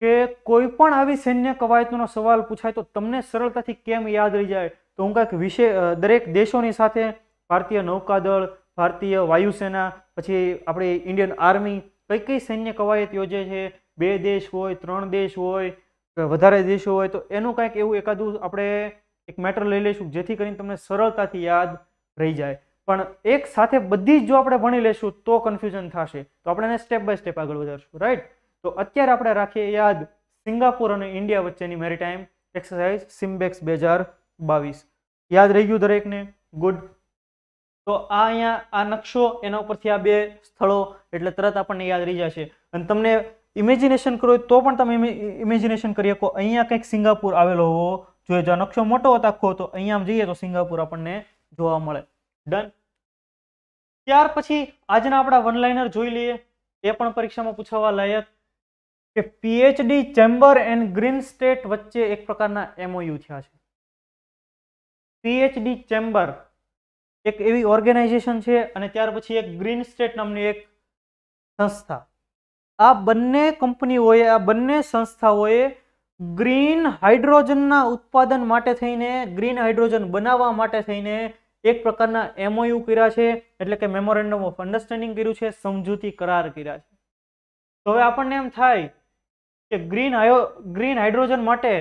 કે કોઈ પણ આવી સૈન્ય કવાયતનો સવાલ પૂછાય તો તમને સરળતાથી કેમ યાદ રહી જાય તો હું કાંઈક વિશે દરેક દેશોની સાથે ભારતીય નૌકાદળ ભારતીય વાયુસેના પછી આપણી ઇન્ડિયન આર્મી કઈ કઈ સૈન્ય કવાયત યોજે છે બે દેશ હોય ત્રણ દેશ હોય વધારે દેશો હોય તો એનું કાંઈક એવું એકાદું આપણે એક મેટર લઈ લઈશું જેથી કરીને તમને સરળતાથી યાદ રહી જાય પણ એક સાથે બધી જ જો આપણે ભણી લેશું તો કન્ફ્યુઝન થશે તો આપણે સ્ટેપ બાય સ્ટેપ આગળ વધારશું રાઈટ તો અત્યારે આપણે રાખીએ યાદ સિંગાપુર અને ઇન્ડિયા વચ્ચેની મેરીટાઈમ એક્સરસાઇઝ સિમ્બેક્સ બે હજાર બાવીસ યાદ રહી ગયું દરેકને ગુડ તો આ અહીંયા આ નકશો એના ઉપરથી આ બે સ્થળો એટલે તરત આપણને યાદ રહી જશે અને તમને ઇમેજિનેશન કરો તો પણ તમે ઇમેજિનેશન કરી શકો અહીંયા કંઈક સિંગાપુર આવેલો હોવો જોઈએ જો નકશો મોટો હતો આખો તો અહીંયા જઈએ તો સિંગાપુર આપણને જોવા મળે ડન ત્યાર પછી આજના આપણા વનલાઇનર જોઈ લઈએ એ પણ પરીક્ષામાં પૂછાવા લાયક કે PHD chamber and green state વચ્ચે એક પ્રકારના એમઓયુ થયા છે પીએચડી ચેમ્બર એક એવી ઓર્ગેનાઇઝેશન છે અને ત્યાર પછી એક ગ્રીન સ્ટેટ નામની એક સંસ્થા આ બંને કંપનીઓએ આ બંને સંસ્થાઓએ ગ્રીન હાઇડ્રોજનના ઉત્પાદન માટે થઈને ગ્રીન હાઇડ્રોજન બનાવવા માટે થઈને એક પ્રકારના એમઓયુ કર્યા છે એટલે કે મેમોરેન્ડમ ઓફ અન્ડરસ્ટેન્ડિંગ કર્યું છે સમજૂતી કરાર કર્યા છે તો હવે આપણને એમ થાય કે ગ્રીન આયો ગ્રીન હાઇડ્રોજન માટે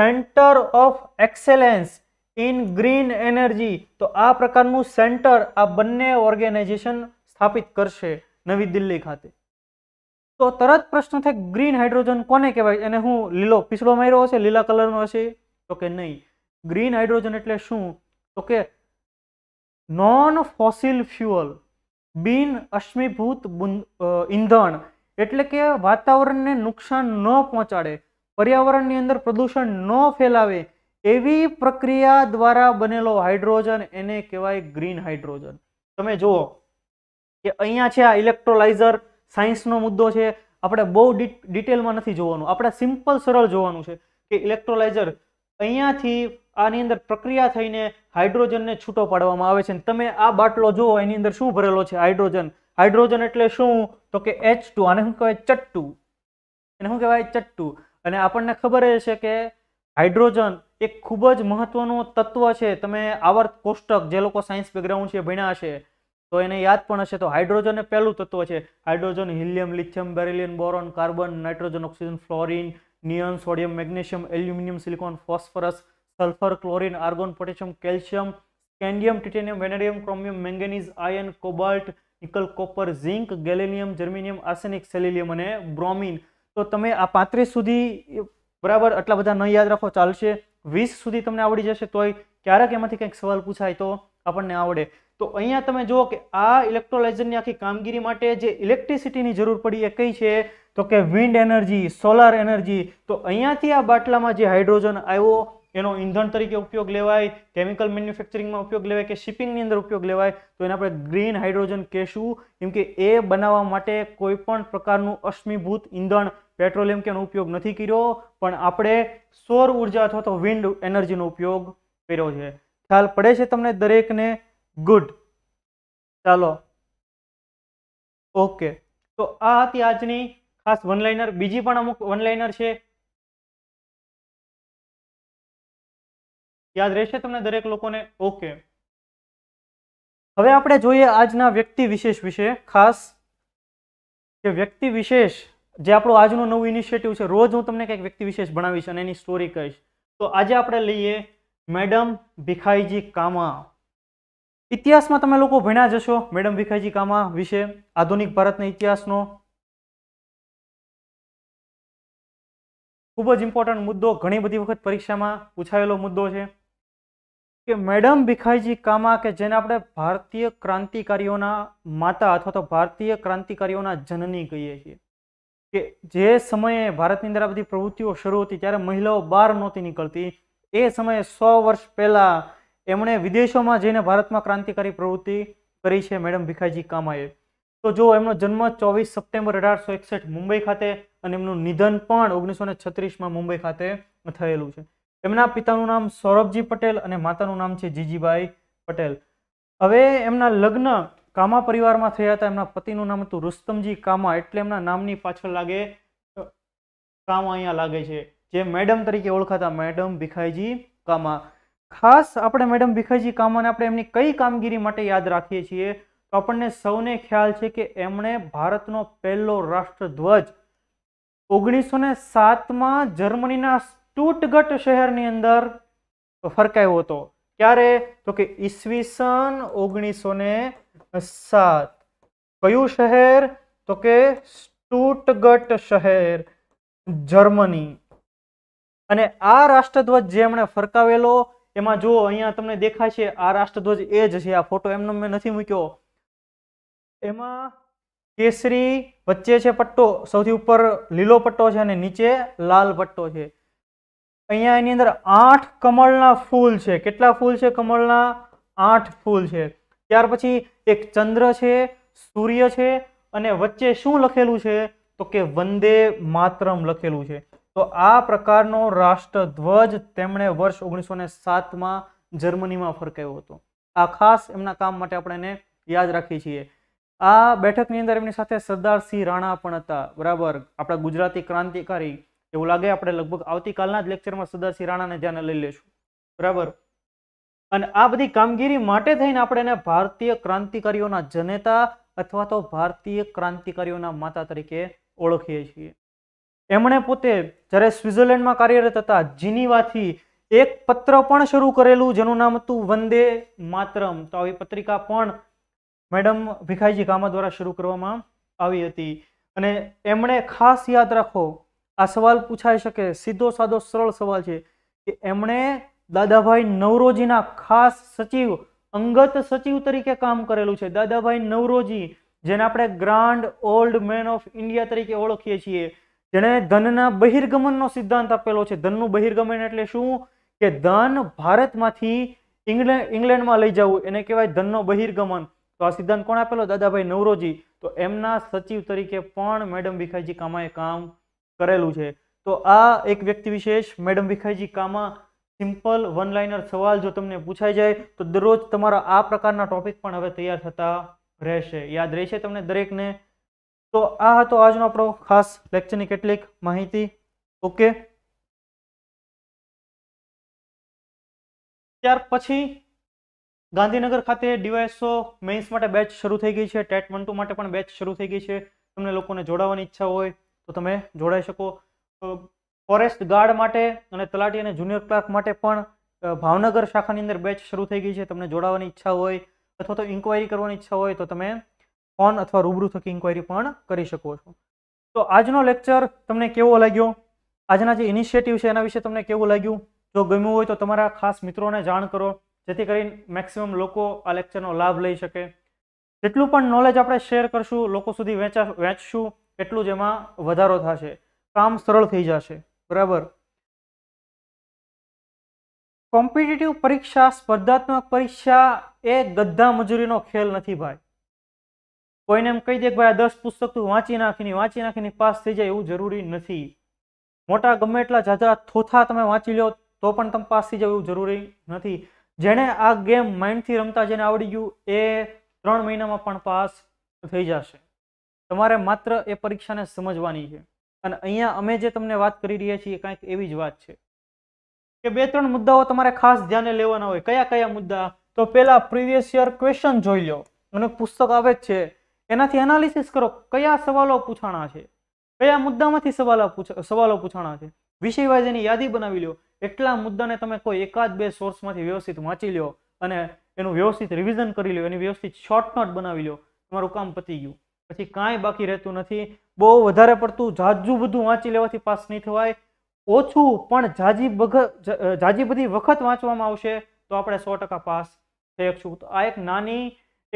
centre of excellence in green energy તો આ પ્રકારનું સેન્ટર આ બંને ઓર્ગેનાઇઝેશન સ્થાપિત કરશે નવી દિલ્હી ખાતે તો તરત પ્રશ્ન થાય ગ્રીન હાઇડ્રોજન કોને કહેવાય એને હું લીલો પીસળો માર્યો હશે લીલા કલરનો હશે તો કે નહીં ગ્રીન હાઇડ્રોજન એટલે શું તો કે નોન ફોસિલ ફ્યુઅલ બિન અશ્મીભૂત ઇંધણ એટલે કે વાતાવરણને નુકસાન ન પહોંચાડે પર્યાવરણની અંદર પ્રદૂષણ ન ફેલાવે એવી પ્રક્રિયા દ્વારા બનેલો હાઇડ્રોજન એને કહેવાય ગ્રીન હાઇડ્રોજન તમે જુઓ કે અહીંયા છે આ ઇલેક્ટ્રોલાઇઝર સાયન્સનો મુદ્દો છે આપણે બહુ ડિટેલમાં નથી જોવાનું આપણે સિમ્પલ સરળ જોવાનું છે કે ઇલેક્ટ્રોલાઇઝર અહીંયાથી આની અંદર પ્રક્રિયા થઈને હાઇડ્રોજનને છૂટો પાડવામાં આવે છે તમે આ બાટલો જુઓ એની અંદર શું ભરેલો છે હાઇડ્રોજન હાઇડ્રોજન એટલે શું તો કે એચ ટુ આને શું કહેવાય ચટ્ટુ એને શું કહેવાય ચટ્ટુ અને આપણને ખબર છે કે હાઇડ્રોજન એક ખૂબ જ મહત્વનું તત્વ છે તમે આવર્ત કોષ્ટક જે લોકો સાયન્સ બેકગ્રાઉન્ડ છે ભણ્યા છે તો એને યાદ પણ હશે તો હાઇડ્રોજન એ પહેલું તત્વ છે hydrogen helium lithium beryllium boron carbon nitrogen oxygen fluorine neon sodium magnesium aluminium silicon phosphorus sulphur chlorine argon potassium calcium scandium titanium vanadium chromium manganese iron cobalt nickel copper zinc gallium germanium arsenic selenium અને bromine તો તમે આ પાંત્રીસ સુધી બરાબર આટલા બધા ન યાદ રાખો ચાલશે વીસ સુધી તમને આવડી જશે તોય ક્યારેક એમાંથી કંઈક સવાલ પૂછાય તો આપણને આવડે તો અહીંયા તમે જુઓ કે આ ઇલેક્ટ્રોલાઇઝરની આખી કામગીરી માટે જે ઇલેક્ટ્રિસિટીની જરૂર પડી એ કઈ છે તો કે વિન્ડ એનર્જી સોલાર એનર્જી તો અહીંયાથી આ બાટલામાં જે હાઇડ્રોજન આવ્યો એનો ઈંધણ તરીકે ઉપયોગ લેવાય કેમિકલ મેન્યુફેક્ચરિંગમાં ઉપયોગ લેવાય કે શિપિંગની અંદર ઉપયોગ લેવાય તો એને આપણે ગ્રીન હાઇડ્રોજન કહેશું કેમ કે એ બનાવવા માટે કોઈ પણ પ્રકારનું અશ્મિભૂત ઈંધણ પેટ્રોલિયમ કે એનો ઉપયોગ નથી કર્યો પણ આપણે સૌર ઉર્જા અથવા તો વિન્ડ એનર્જીનો ઉપયોગ કર્યો છે ખ્યાલ પડે છે તમને દરેકને ગુડ ચાલો ઓકે તો આ હતી આજની ખાસ વનલાઇનર બીજી પણ અમુક વનલાઇનર છે યાદ રહેશે તમને દરેક લોકોને ઓકે હવે આપણે જોઈએ આજના વ્યક્તિ વિશેષ વિશે ખાસ કે વ્યક્તિ વિશેષ જે આપણું આજનો નવું ઇનિશિયેટિવ છે રોજ હું તમને કંઈક વ્યક્તિ વિશેષ ભણાવીશ અને એની સ્ટોરી કહીશ તો આજે આપણે લઈએ મેડમ ભીખાઈજી કામા ઇતિહાસમાં તમે લોકો ભણ્યા જશો મેડમ ભીખાઈજી કામા વિશે આધુનિક ભારતના ઇતિહાસનો ખૂબ જ ઇમ્પોર્ટન્ટ મુદ્દો ઘણી બધી વખત પરીક્ષામાં પૂછાયેલો મુદ્દો છે કે મેડમ ભીખાઈજી કામા કે જેને આપણે ભારતીય ક્રાંતિકારીઓના માતા અથવા તો ભારતીય ક્રાંતિકારીઓના જનની કહીએ છીએ કે જે સમયે ભારતની અંદર આ બધી પ્રવૃત્તિઓ શરૂ હતી ત્યારે મહિલાઓ બહાર નહોતી નીકળતી એ સમયે સો વર્ષ પહેલાં એમણે વિદેશોમાં જઈને ભારતમાં ક્રાંતિકારી પ્રવૃત્તિ કરી છે મેડમ ભીખાઈજી કામાએ તો જો એમનો જન્મ ચોવીસ સપ્ટેમ્બર અઢારસો એકસઠ મુંબઈ ખાતે અને એમનું નિધન પણ ઓગણીસો ને છત્રીસમાં મુંબઈ ખાતે થયેલું છે એમના પિતાનું નામ સૌરભજી પટેલ અને માતાનું નામ છે જીજીભાઈ પટેલ હવે એમના લગ્ન કામા પરિવારમાં થયા હતા એમના પતિનું નામ હતું રુસ્તમજી કામા એટલે એમના નામની પાછળ લાગે કામા અહીંયા લાગે છે જે મેડમ તરીકે ઓળખાતા મેડમ ભીખાઈજી કામા ખાસ આપણે મેડમ ભીખાઈજી કામાને આપણે એમની કઈ કામગીરી માટે યાદ રાખીએ છીએ તો આપણને સૌને ખ્યાલ છે કે એમણે ભારતનો પહેલો રાષ્ટ્રધ્વજ ઓગણીસો ને સાતમાં જર્મનીના ટૂટગટ શહેરની અંદર ફરકાયો હતો ક્યારે તો કે ઈસવીસન ઓગણીસો ને સાત કયું શહેર તો કે સ્ટુટગટ શહેર જર્મની અને આ રાષ્ટ્રધ્વજ જે એમણે ફરકાવેલો એમાં જો અહીંયા તમને દેખાય છે આ રાષ્ટ્રધ્વજ એ જ છે આ ફોટો એમનો મેં નથી મૂક્યો એમાં કેસરી વચ્ચે છે પટ્ટો સૌથી ઉપર લીલો પટ્ટો છે અને નીચે લાલ પટ્ટો છે અહીંયા એની અંદર આઠ કમળના ફૂલ છે કેટલા ફૂલ છે કમળના આઠ ફૂલ છે ત્યાર પછી એક ચંદ્ર છે સૂર્ય છે અને વચ્ચે શું લખેલું છે તો કે વંદે માતરમ લખેલું છે તો આ પ્રકારનો રાષ્ટ્રધ્વજ તેમણે વર્ષ ઓગણીસો ને સાતમાં જર્મનીમાં ફરકાયો હતો આ ખાસ એમના કામ માટે આપણે એને યાદ રાખીએ છીએ આ બેઠકની અંદર એમની સાથે સરદાર સિંહ રાણા પણ હતા બરાબર આપણા ગુજરાતી ક્રાંતિકારી એવું લાગે આપણે લગભગ આવતીકાલના જ લેક્ચરમાં સદાશિવ રાણાને ધ્યાને લઈ લેશું બરાબર અને આ બધી કામગીરી માટે થઈને આપણે એને ભારતીય ક્રાંતિકારીઓના જનેતા અથવા તો ભારતીય ક્રાંતિકારીઓના માતા તરીકે ઓળખીએ છીએ એમણે પોતે જ્યારે સ્વિટ્ઝરલેન્ડમાં કાર્યરત હતા જીનીવાથી એક પત્ર પણ શરૂ કરેલું જેનું નામ હતું વંદે માતરમ તો આવી પત્રિકા પણ મેડમ ભીખાઈજી કામા દ્વારા શરૂ કરવામાં આવી હતી અને એમણે ખાસ યાદ રાખો આ સવાલ પૂછાઈ શકે સીધો સાધો સરળ સવાલ છે કે એમણે દાદાભાઈ નવરોજીના ખાસ સચિવ અંગત સચિવ તરીકે કામ કરેલું છે દાદાભાઈ નવરોજી જેને આપણે grand old man of India તરીકે ઓળખીએ છીએ જેણે ધનના બહિર્ગમનનો સિદ્ધાંત આપેલો છે ધનનું બહિર્ગમન એટલે શું કે ધન ભારતમાંથી ઇંગ્લેન્ડ ઇંગ્લેન્ડમાં લઈ જવું એને કહેવાય ધનનો બહિર્ગમન તો આ સિદ્ધાંત કોણ આપેલો દાદાભાઈ નવરોજી તો એમના સચિવ તરીકે પણ મેડમ ભીખાજી કામાએ કામ કરેલું છે તો આ એક વ્યક્તિ વિશેષ madam Bhikaiji Cama simple one liner સવાલ જો તમને પૂછાઈ જાય તો દરરોજ તમારા આ પ્રકારના ટોપિક પણ હવે તૈયાર થતા રહેશે યાદ રહેશે તમને દરેકને તો આ હતો આજનો આપણો ખાસ લેક્ચરની કેટલીક માહિતી ઓકે ત્યાર પછી ગાંધીનગર ખાતે ડીવાયસો મેન્સ માટે બેચ શરૂ થઈ ગઈ છે ટેટ વન ટુ માટે પણ બેચ શરૂ થઈ ગઈ છે તમને લોકોને જોડાવાની ઈચ્છા હોય તો તમે જોડાઈ શકો ફોરેસ્ટ ગાર્ડ માટે અને તલાટી અને જુનિયર ક્લાર્ક માટે પણ ભાવનગર શાખાની અંદર બેચ શરૂ થઈ ગઈ છે તમને જોડાવાની ઈચ્છા હોય અથવા તો ઇન્કવાયરી કરવાની ઈચ્છા હોય તો તમે ફોન અથવા રૂબરૂ થકી ઇન્કવાયરી પણ કરી શકો છો તો આજનો લેક્ચર તમને કેવો લાગ્યો આજના જે ઇનિશિયેટિવ છે એના વિશે તમને કેવું લાગ્યું જો ગમ્યું હોય તો તમારા ખાસ મિત્રોને જાણ કરો જેથી કરીને મેક્સિમમ લોકો આ લેક્ચરનો લાભ લઈ શકે જેટલું પણ નોલેજ આપણે શેર કરશું લોકો સુધી વેચા વેચશું એટલું જ એમાં વધારો થશે કામ સરળ થઈ જશે બરાબર કોમ્પિટિટિવ પરીક્ષા સ્પર્ધાત્મક પરીક્ષા એ ગદ્દા મજૂરીનો ખેલ નથી ભાઈ કોઈને એમ કહી દે કે ભાઈ આ દસ પુસ્તક તું વાંચી નાખીને વાંચી નાખીને પાસ થઈ જાય એવું જરૂરી નથી મોટા ગમે એટલા ઝાઝા થોથા તમે વાંચી લો તો પણ તમે પાસ થઈ જાવ એવું જરૂરી નથી જેને આ ગેમ માઇન્ડથી રમતા જેને આવડી ગયું એ ત્રણ મહિનામાં પણ પાસ થઈ જશે તમારે માત્ર એ પરીક્ષાને સમજવાની છે અને અહીંયા અમે જે તમને વાત કરી રહ્યા છીએ કાંઈક એવી જ વાત છે કે બે ત્રણ મુદ્દાઓ તમારે ખાસ ધ્યાને લેવાના હોય કયા કયા મુદ્દા તો પેલા પ્રીવિયસ યર ક્વેશ્ચન જોઈ લો મને પુસ્તક આવે જ છે એનાથી એનાલિસિસ કરો કયા સવાલો પૂછાણા છે કયા મુદ્દામાંથી સવાલો સવાલો પૂછાણા છે વિષય એની યાદી બનાવી લો એટલા મુદ્દાને તમે કોઈ એકાદ બે સોર્સમાંથી વ્યવસ્થિત વાંચી લો અને એનું વ્યવસ્થિત રિવિઝન કરી લો એની વ્યવસ્થિત શોર્ટ નોટ બનાવી લો તમારું કામ પતી ગયું પછી કાંઈ બાકી રહેતું નથી બહુ વધારે પડતું જાજુ બધું વાંચી લેવાથી પાસ નહીં થવાય ઓછું પણ જાજી બઘ જાજી બધી વખત વાંચવામાં આવશે તો આપણે સો ટકા પાસ થઈ શકશું તો આ એક નાની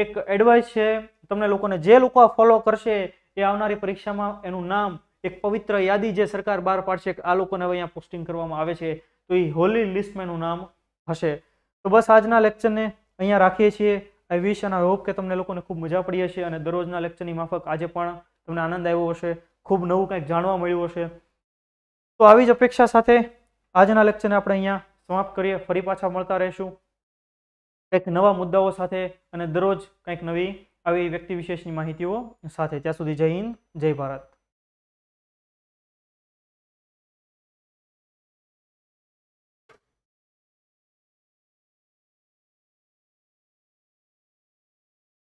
એક એડવાઇસ છે તમને લોકોને જે લોકો ફોલો કરશે એ આવનારી પરીક્ષામાં એનું નામ એક પવિત્ર યાદી જે સરકાર બહાર પાડશે આ લોકોને હવે અહીંયા પોસ્ટિંગ કરવામાં આવે છે તો એ હોલી લિસ્ટમાં એનું નામ હશે તો બસ આજના લેક્ચરને અહીંયા રાખીએ છીએ આઈ વિશ અને હોપ કે તમને લોકોને ખૂબ મજા પડી હશે અને દરરોજના લેક્ચરની માફક આજે પણ તમને આનંદ આવ્યો હશે ખૂબ નવું કંઈક જાણવા મળ્યું હશે તો આવી જ અપેક્ષા સાથે આજના લેક્ચરને આપણે અહીંયા સમાપ્ત કરીએ ફરી પાછા મળતા રહીશું કંઈક નવા મુદ્દાઓ સાથે અને દરરોજ કંઈક નવી આવી વ્યક્તિ વિશેષની માહિતીઓ સાથે ત્યાં સુધી જય હિન્દ જય ભારત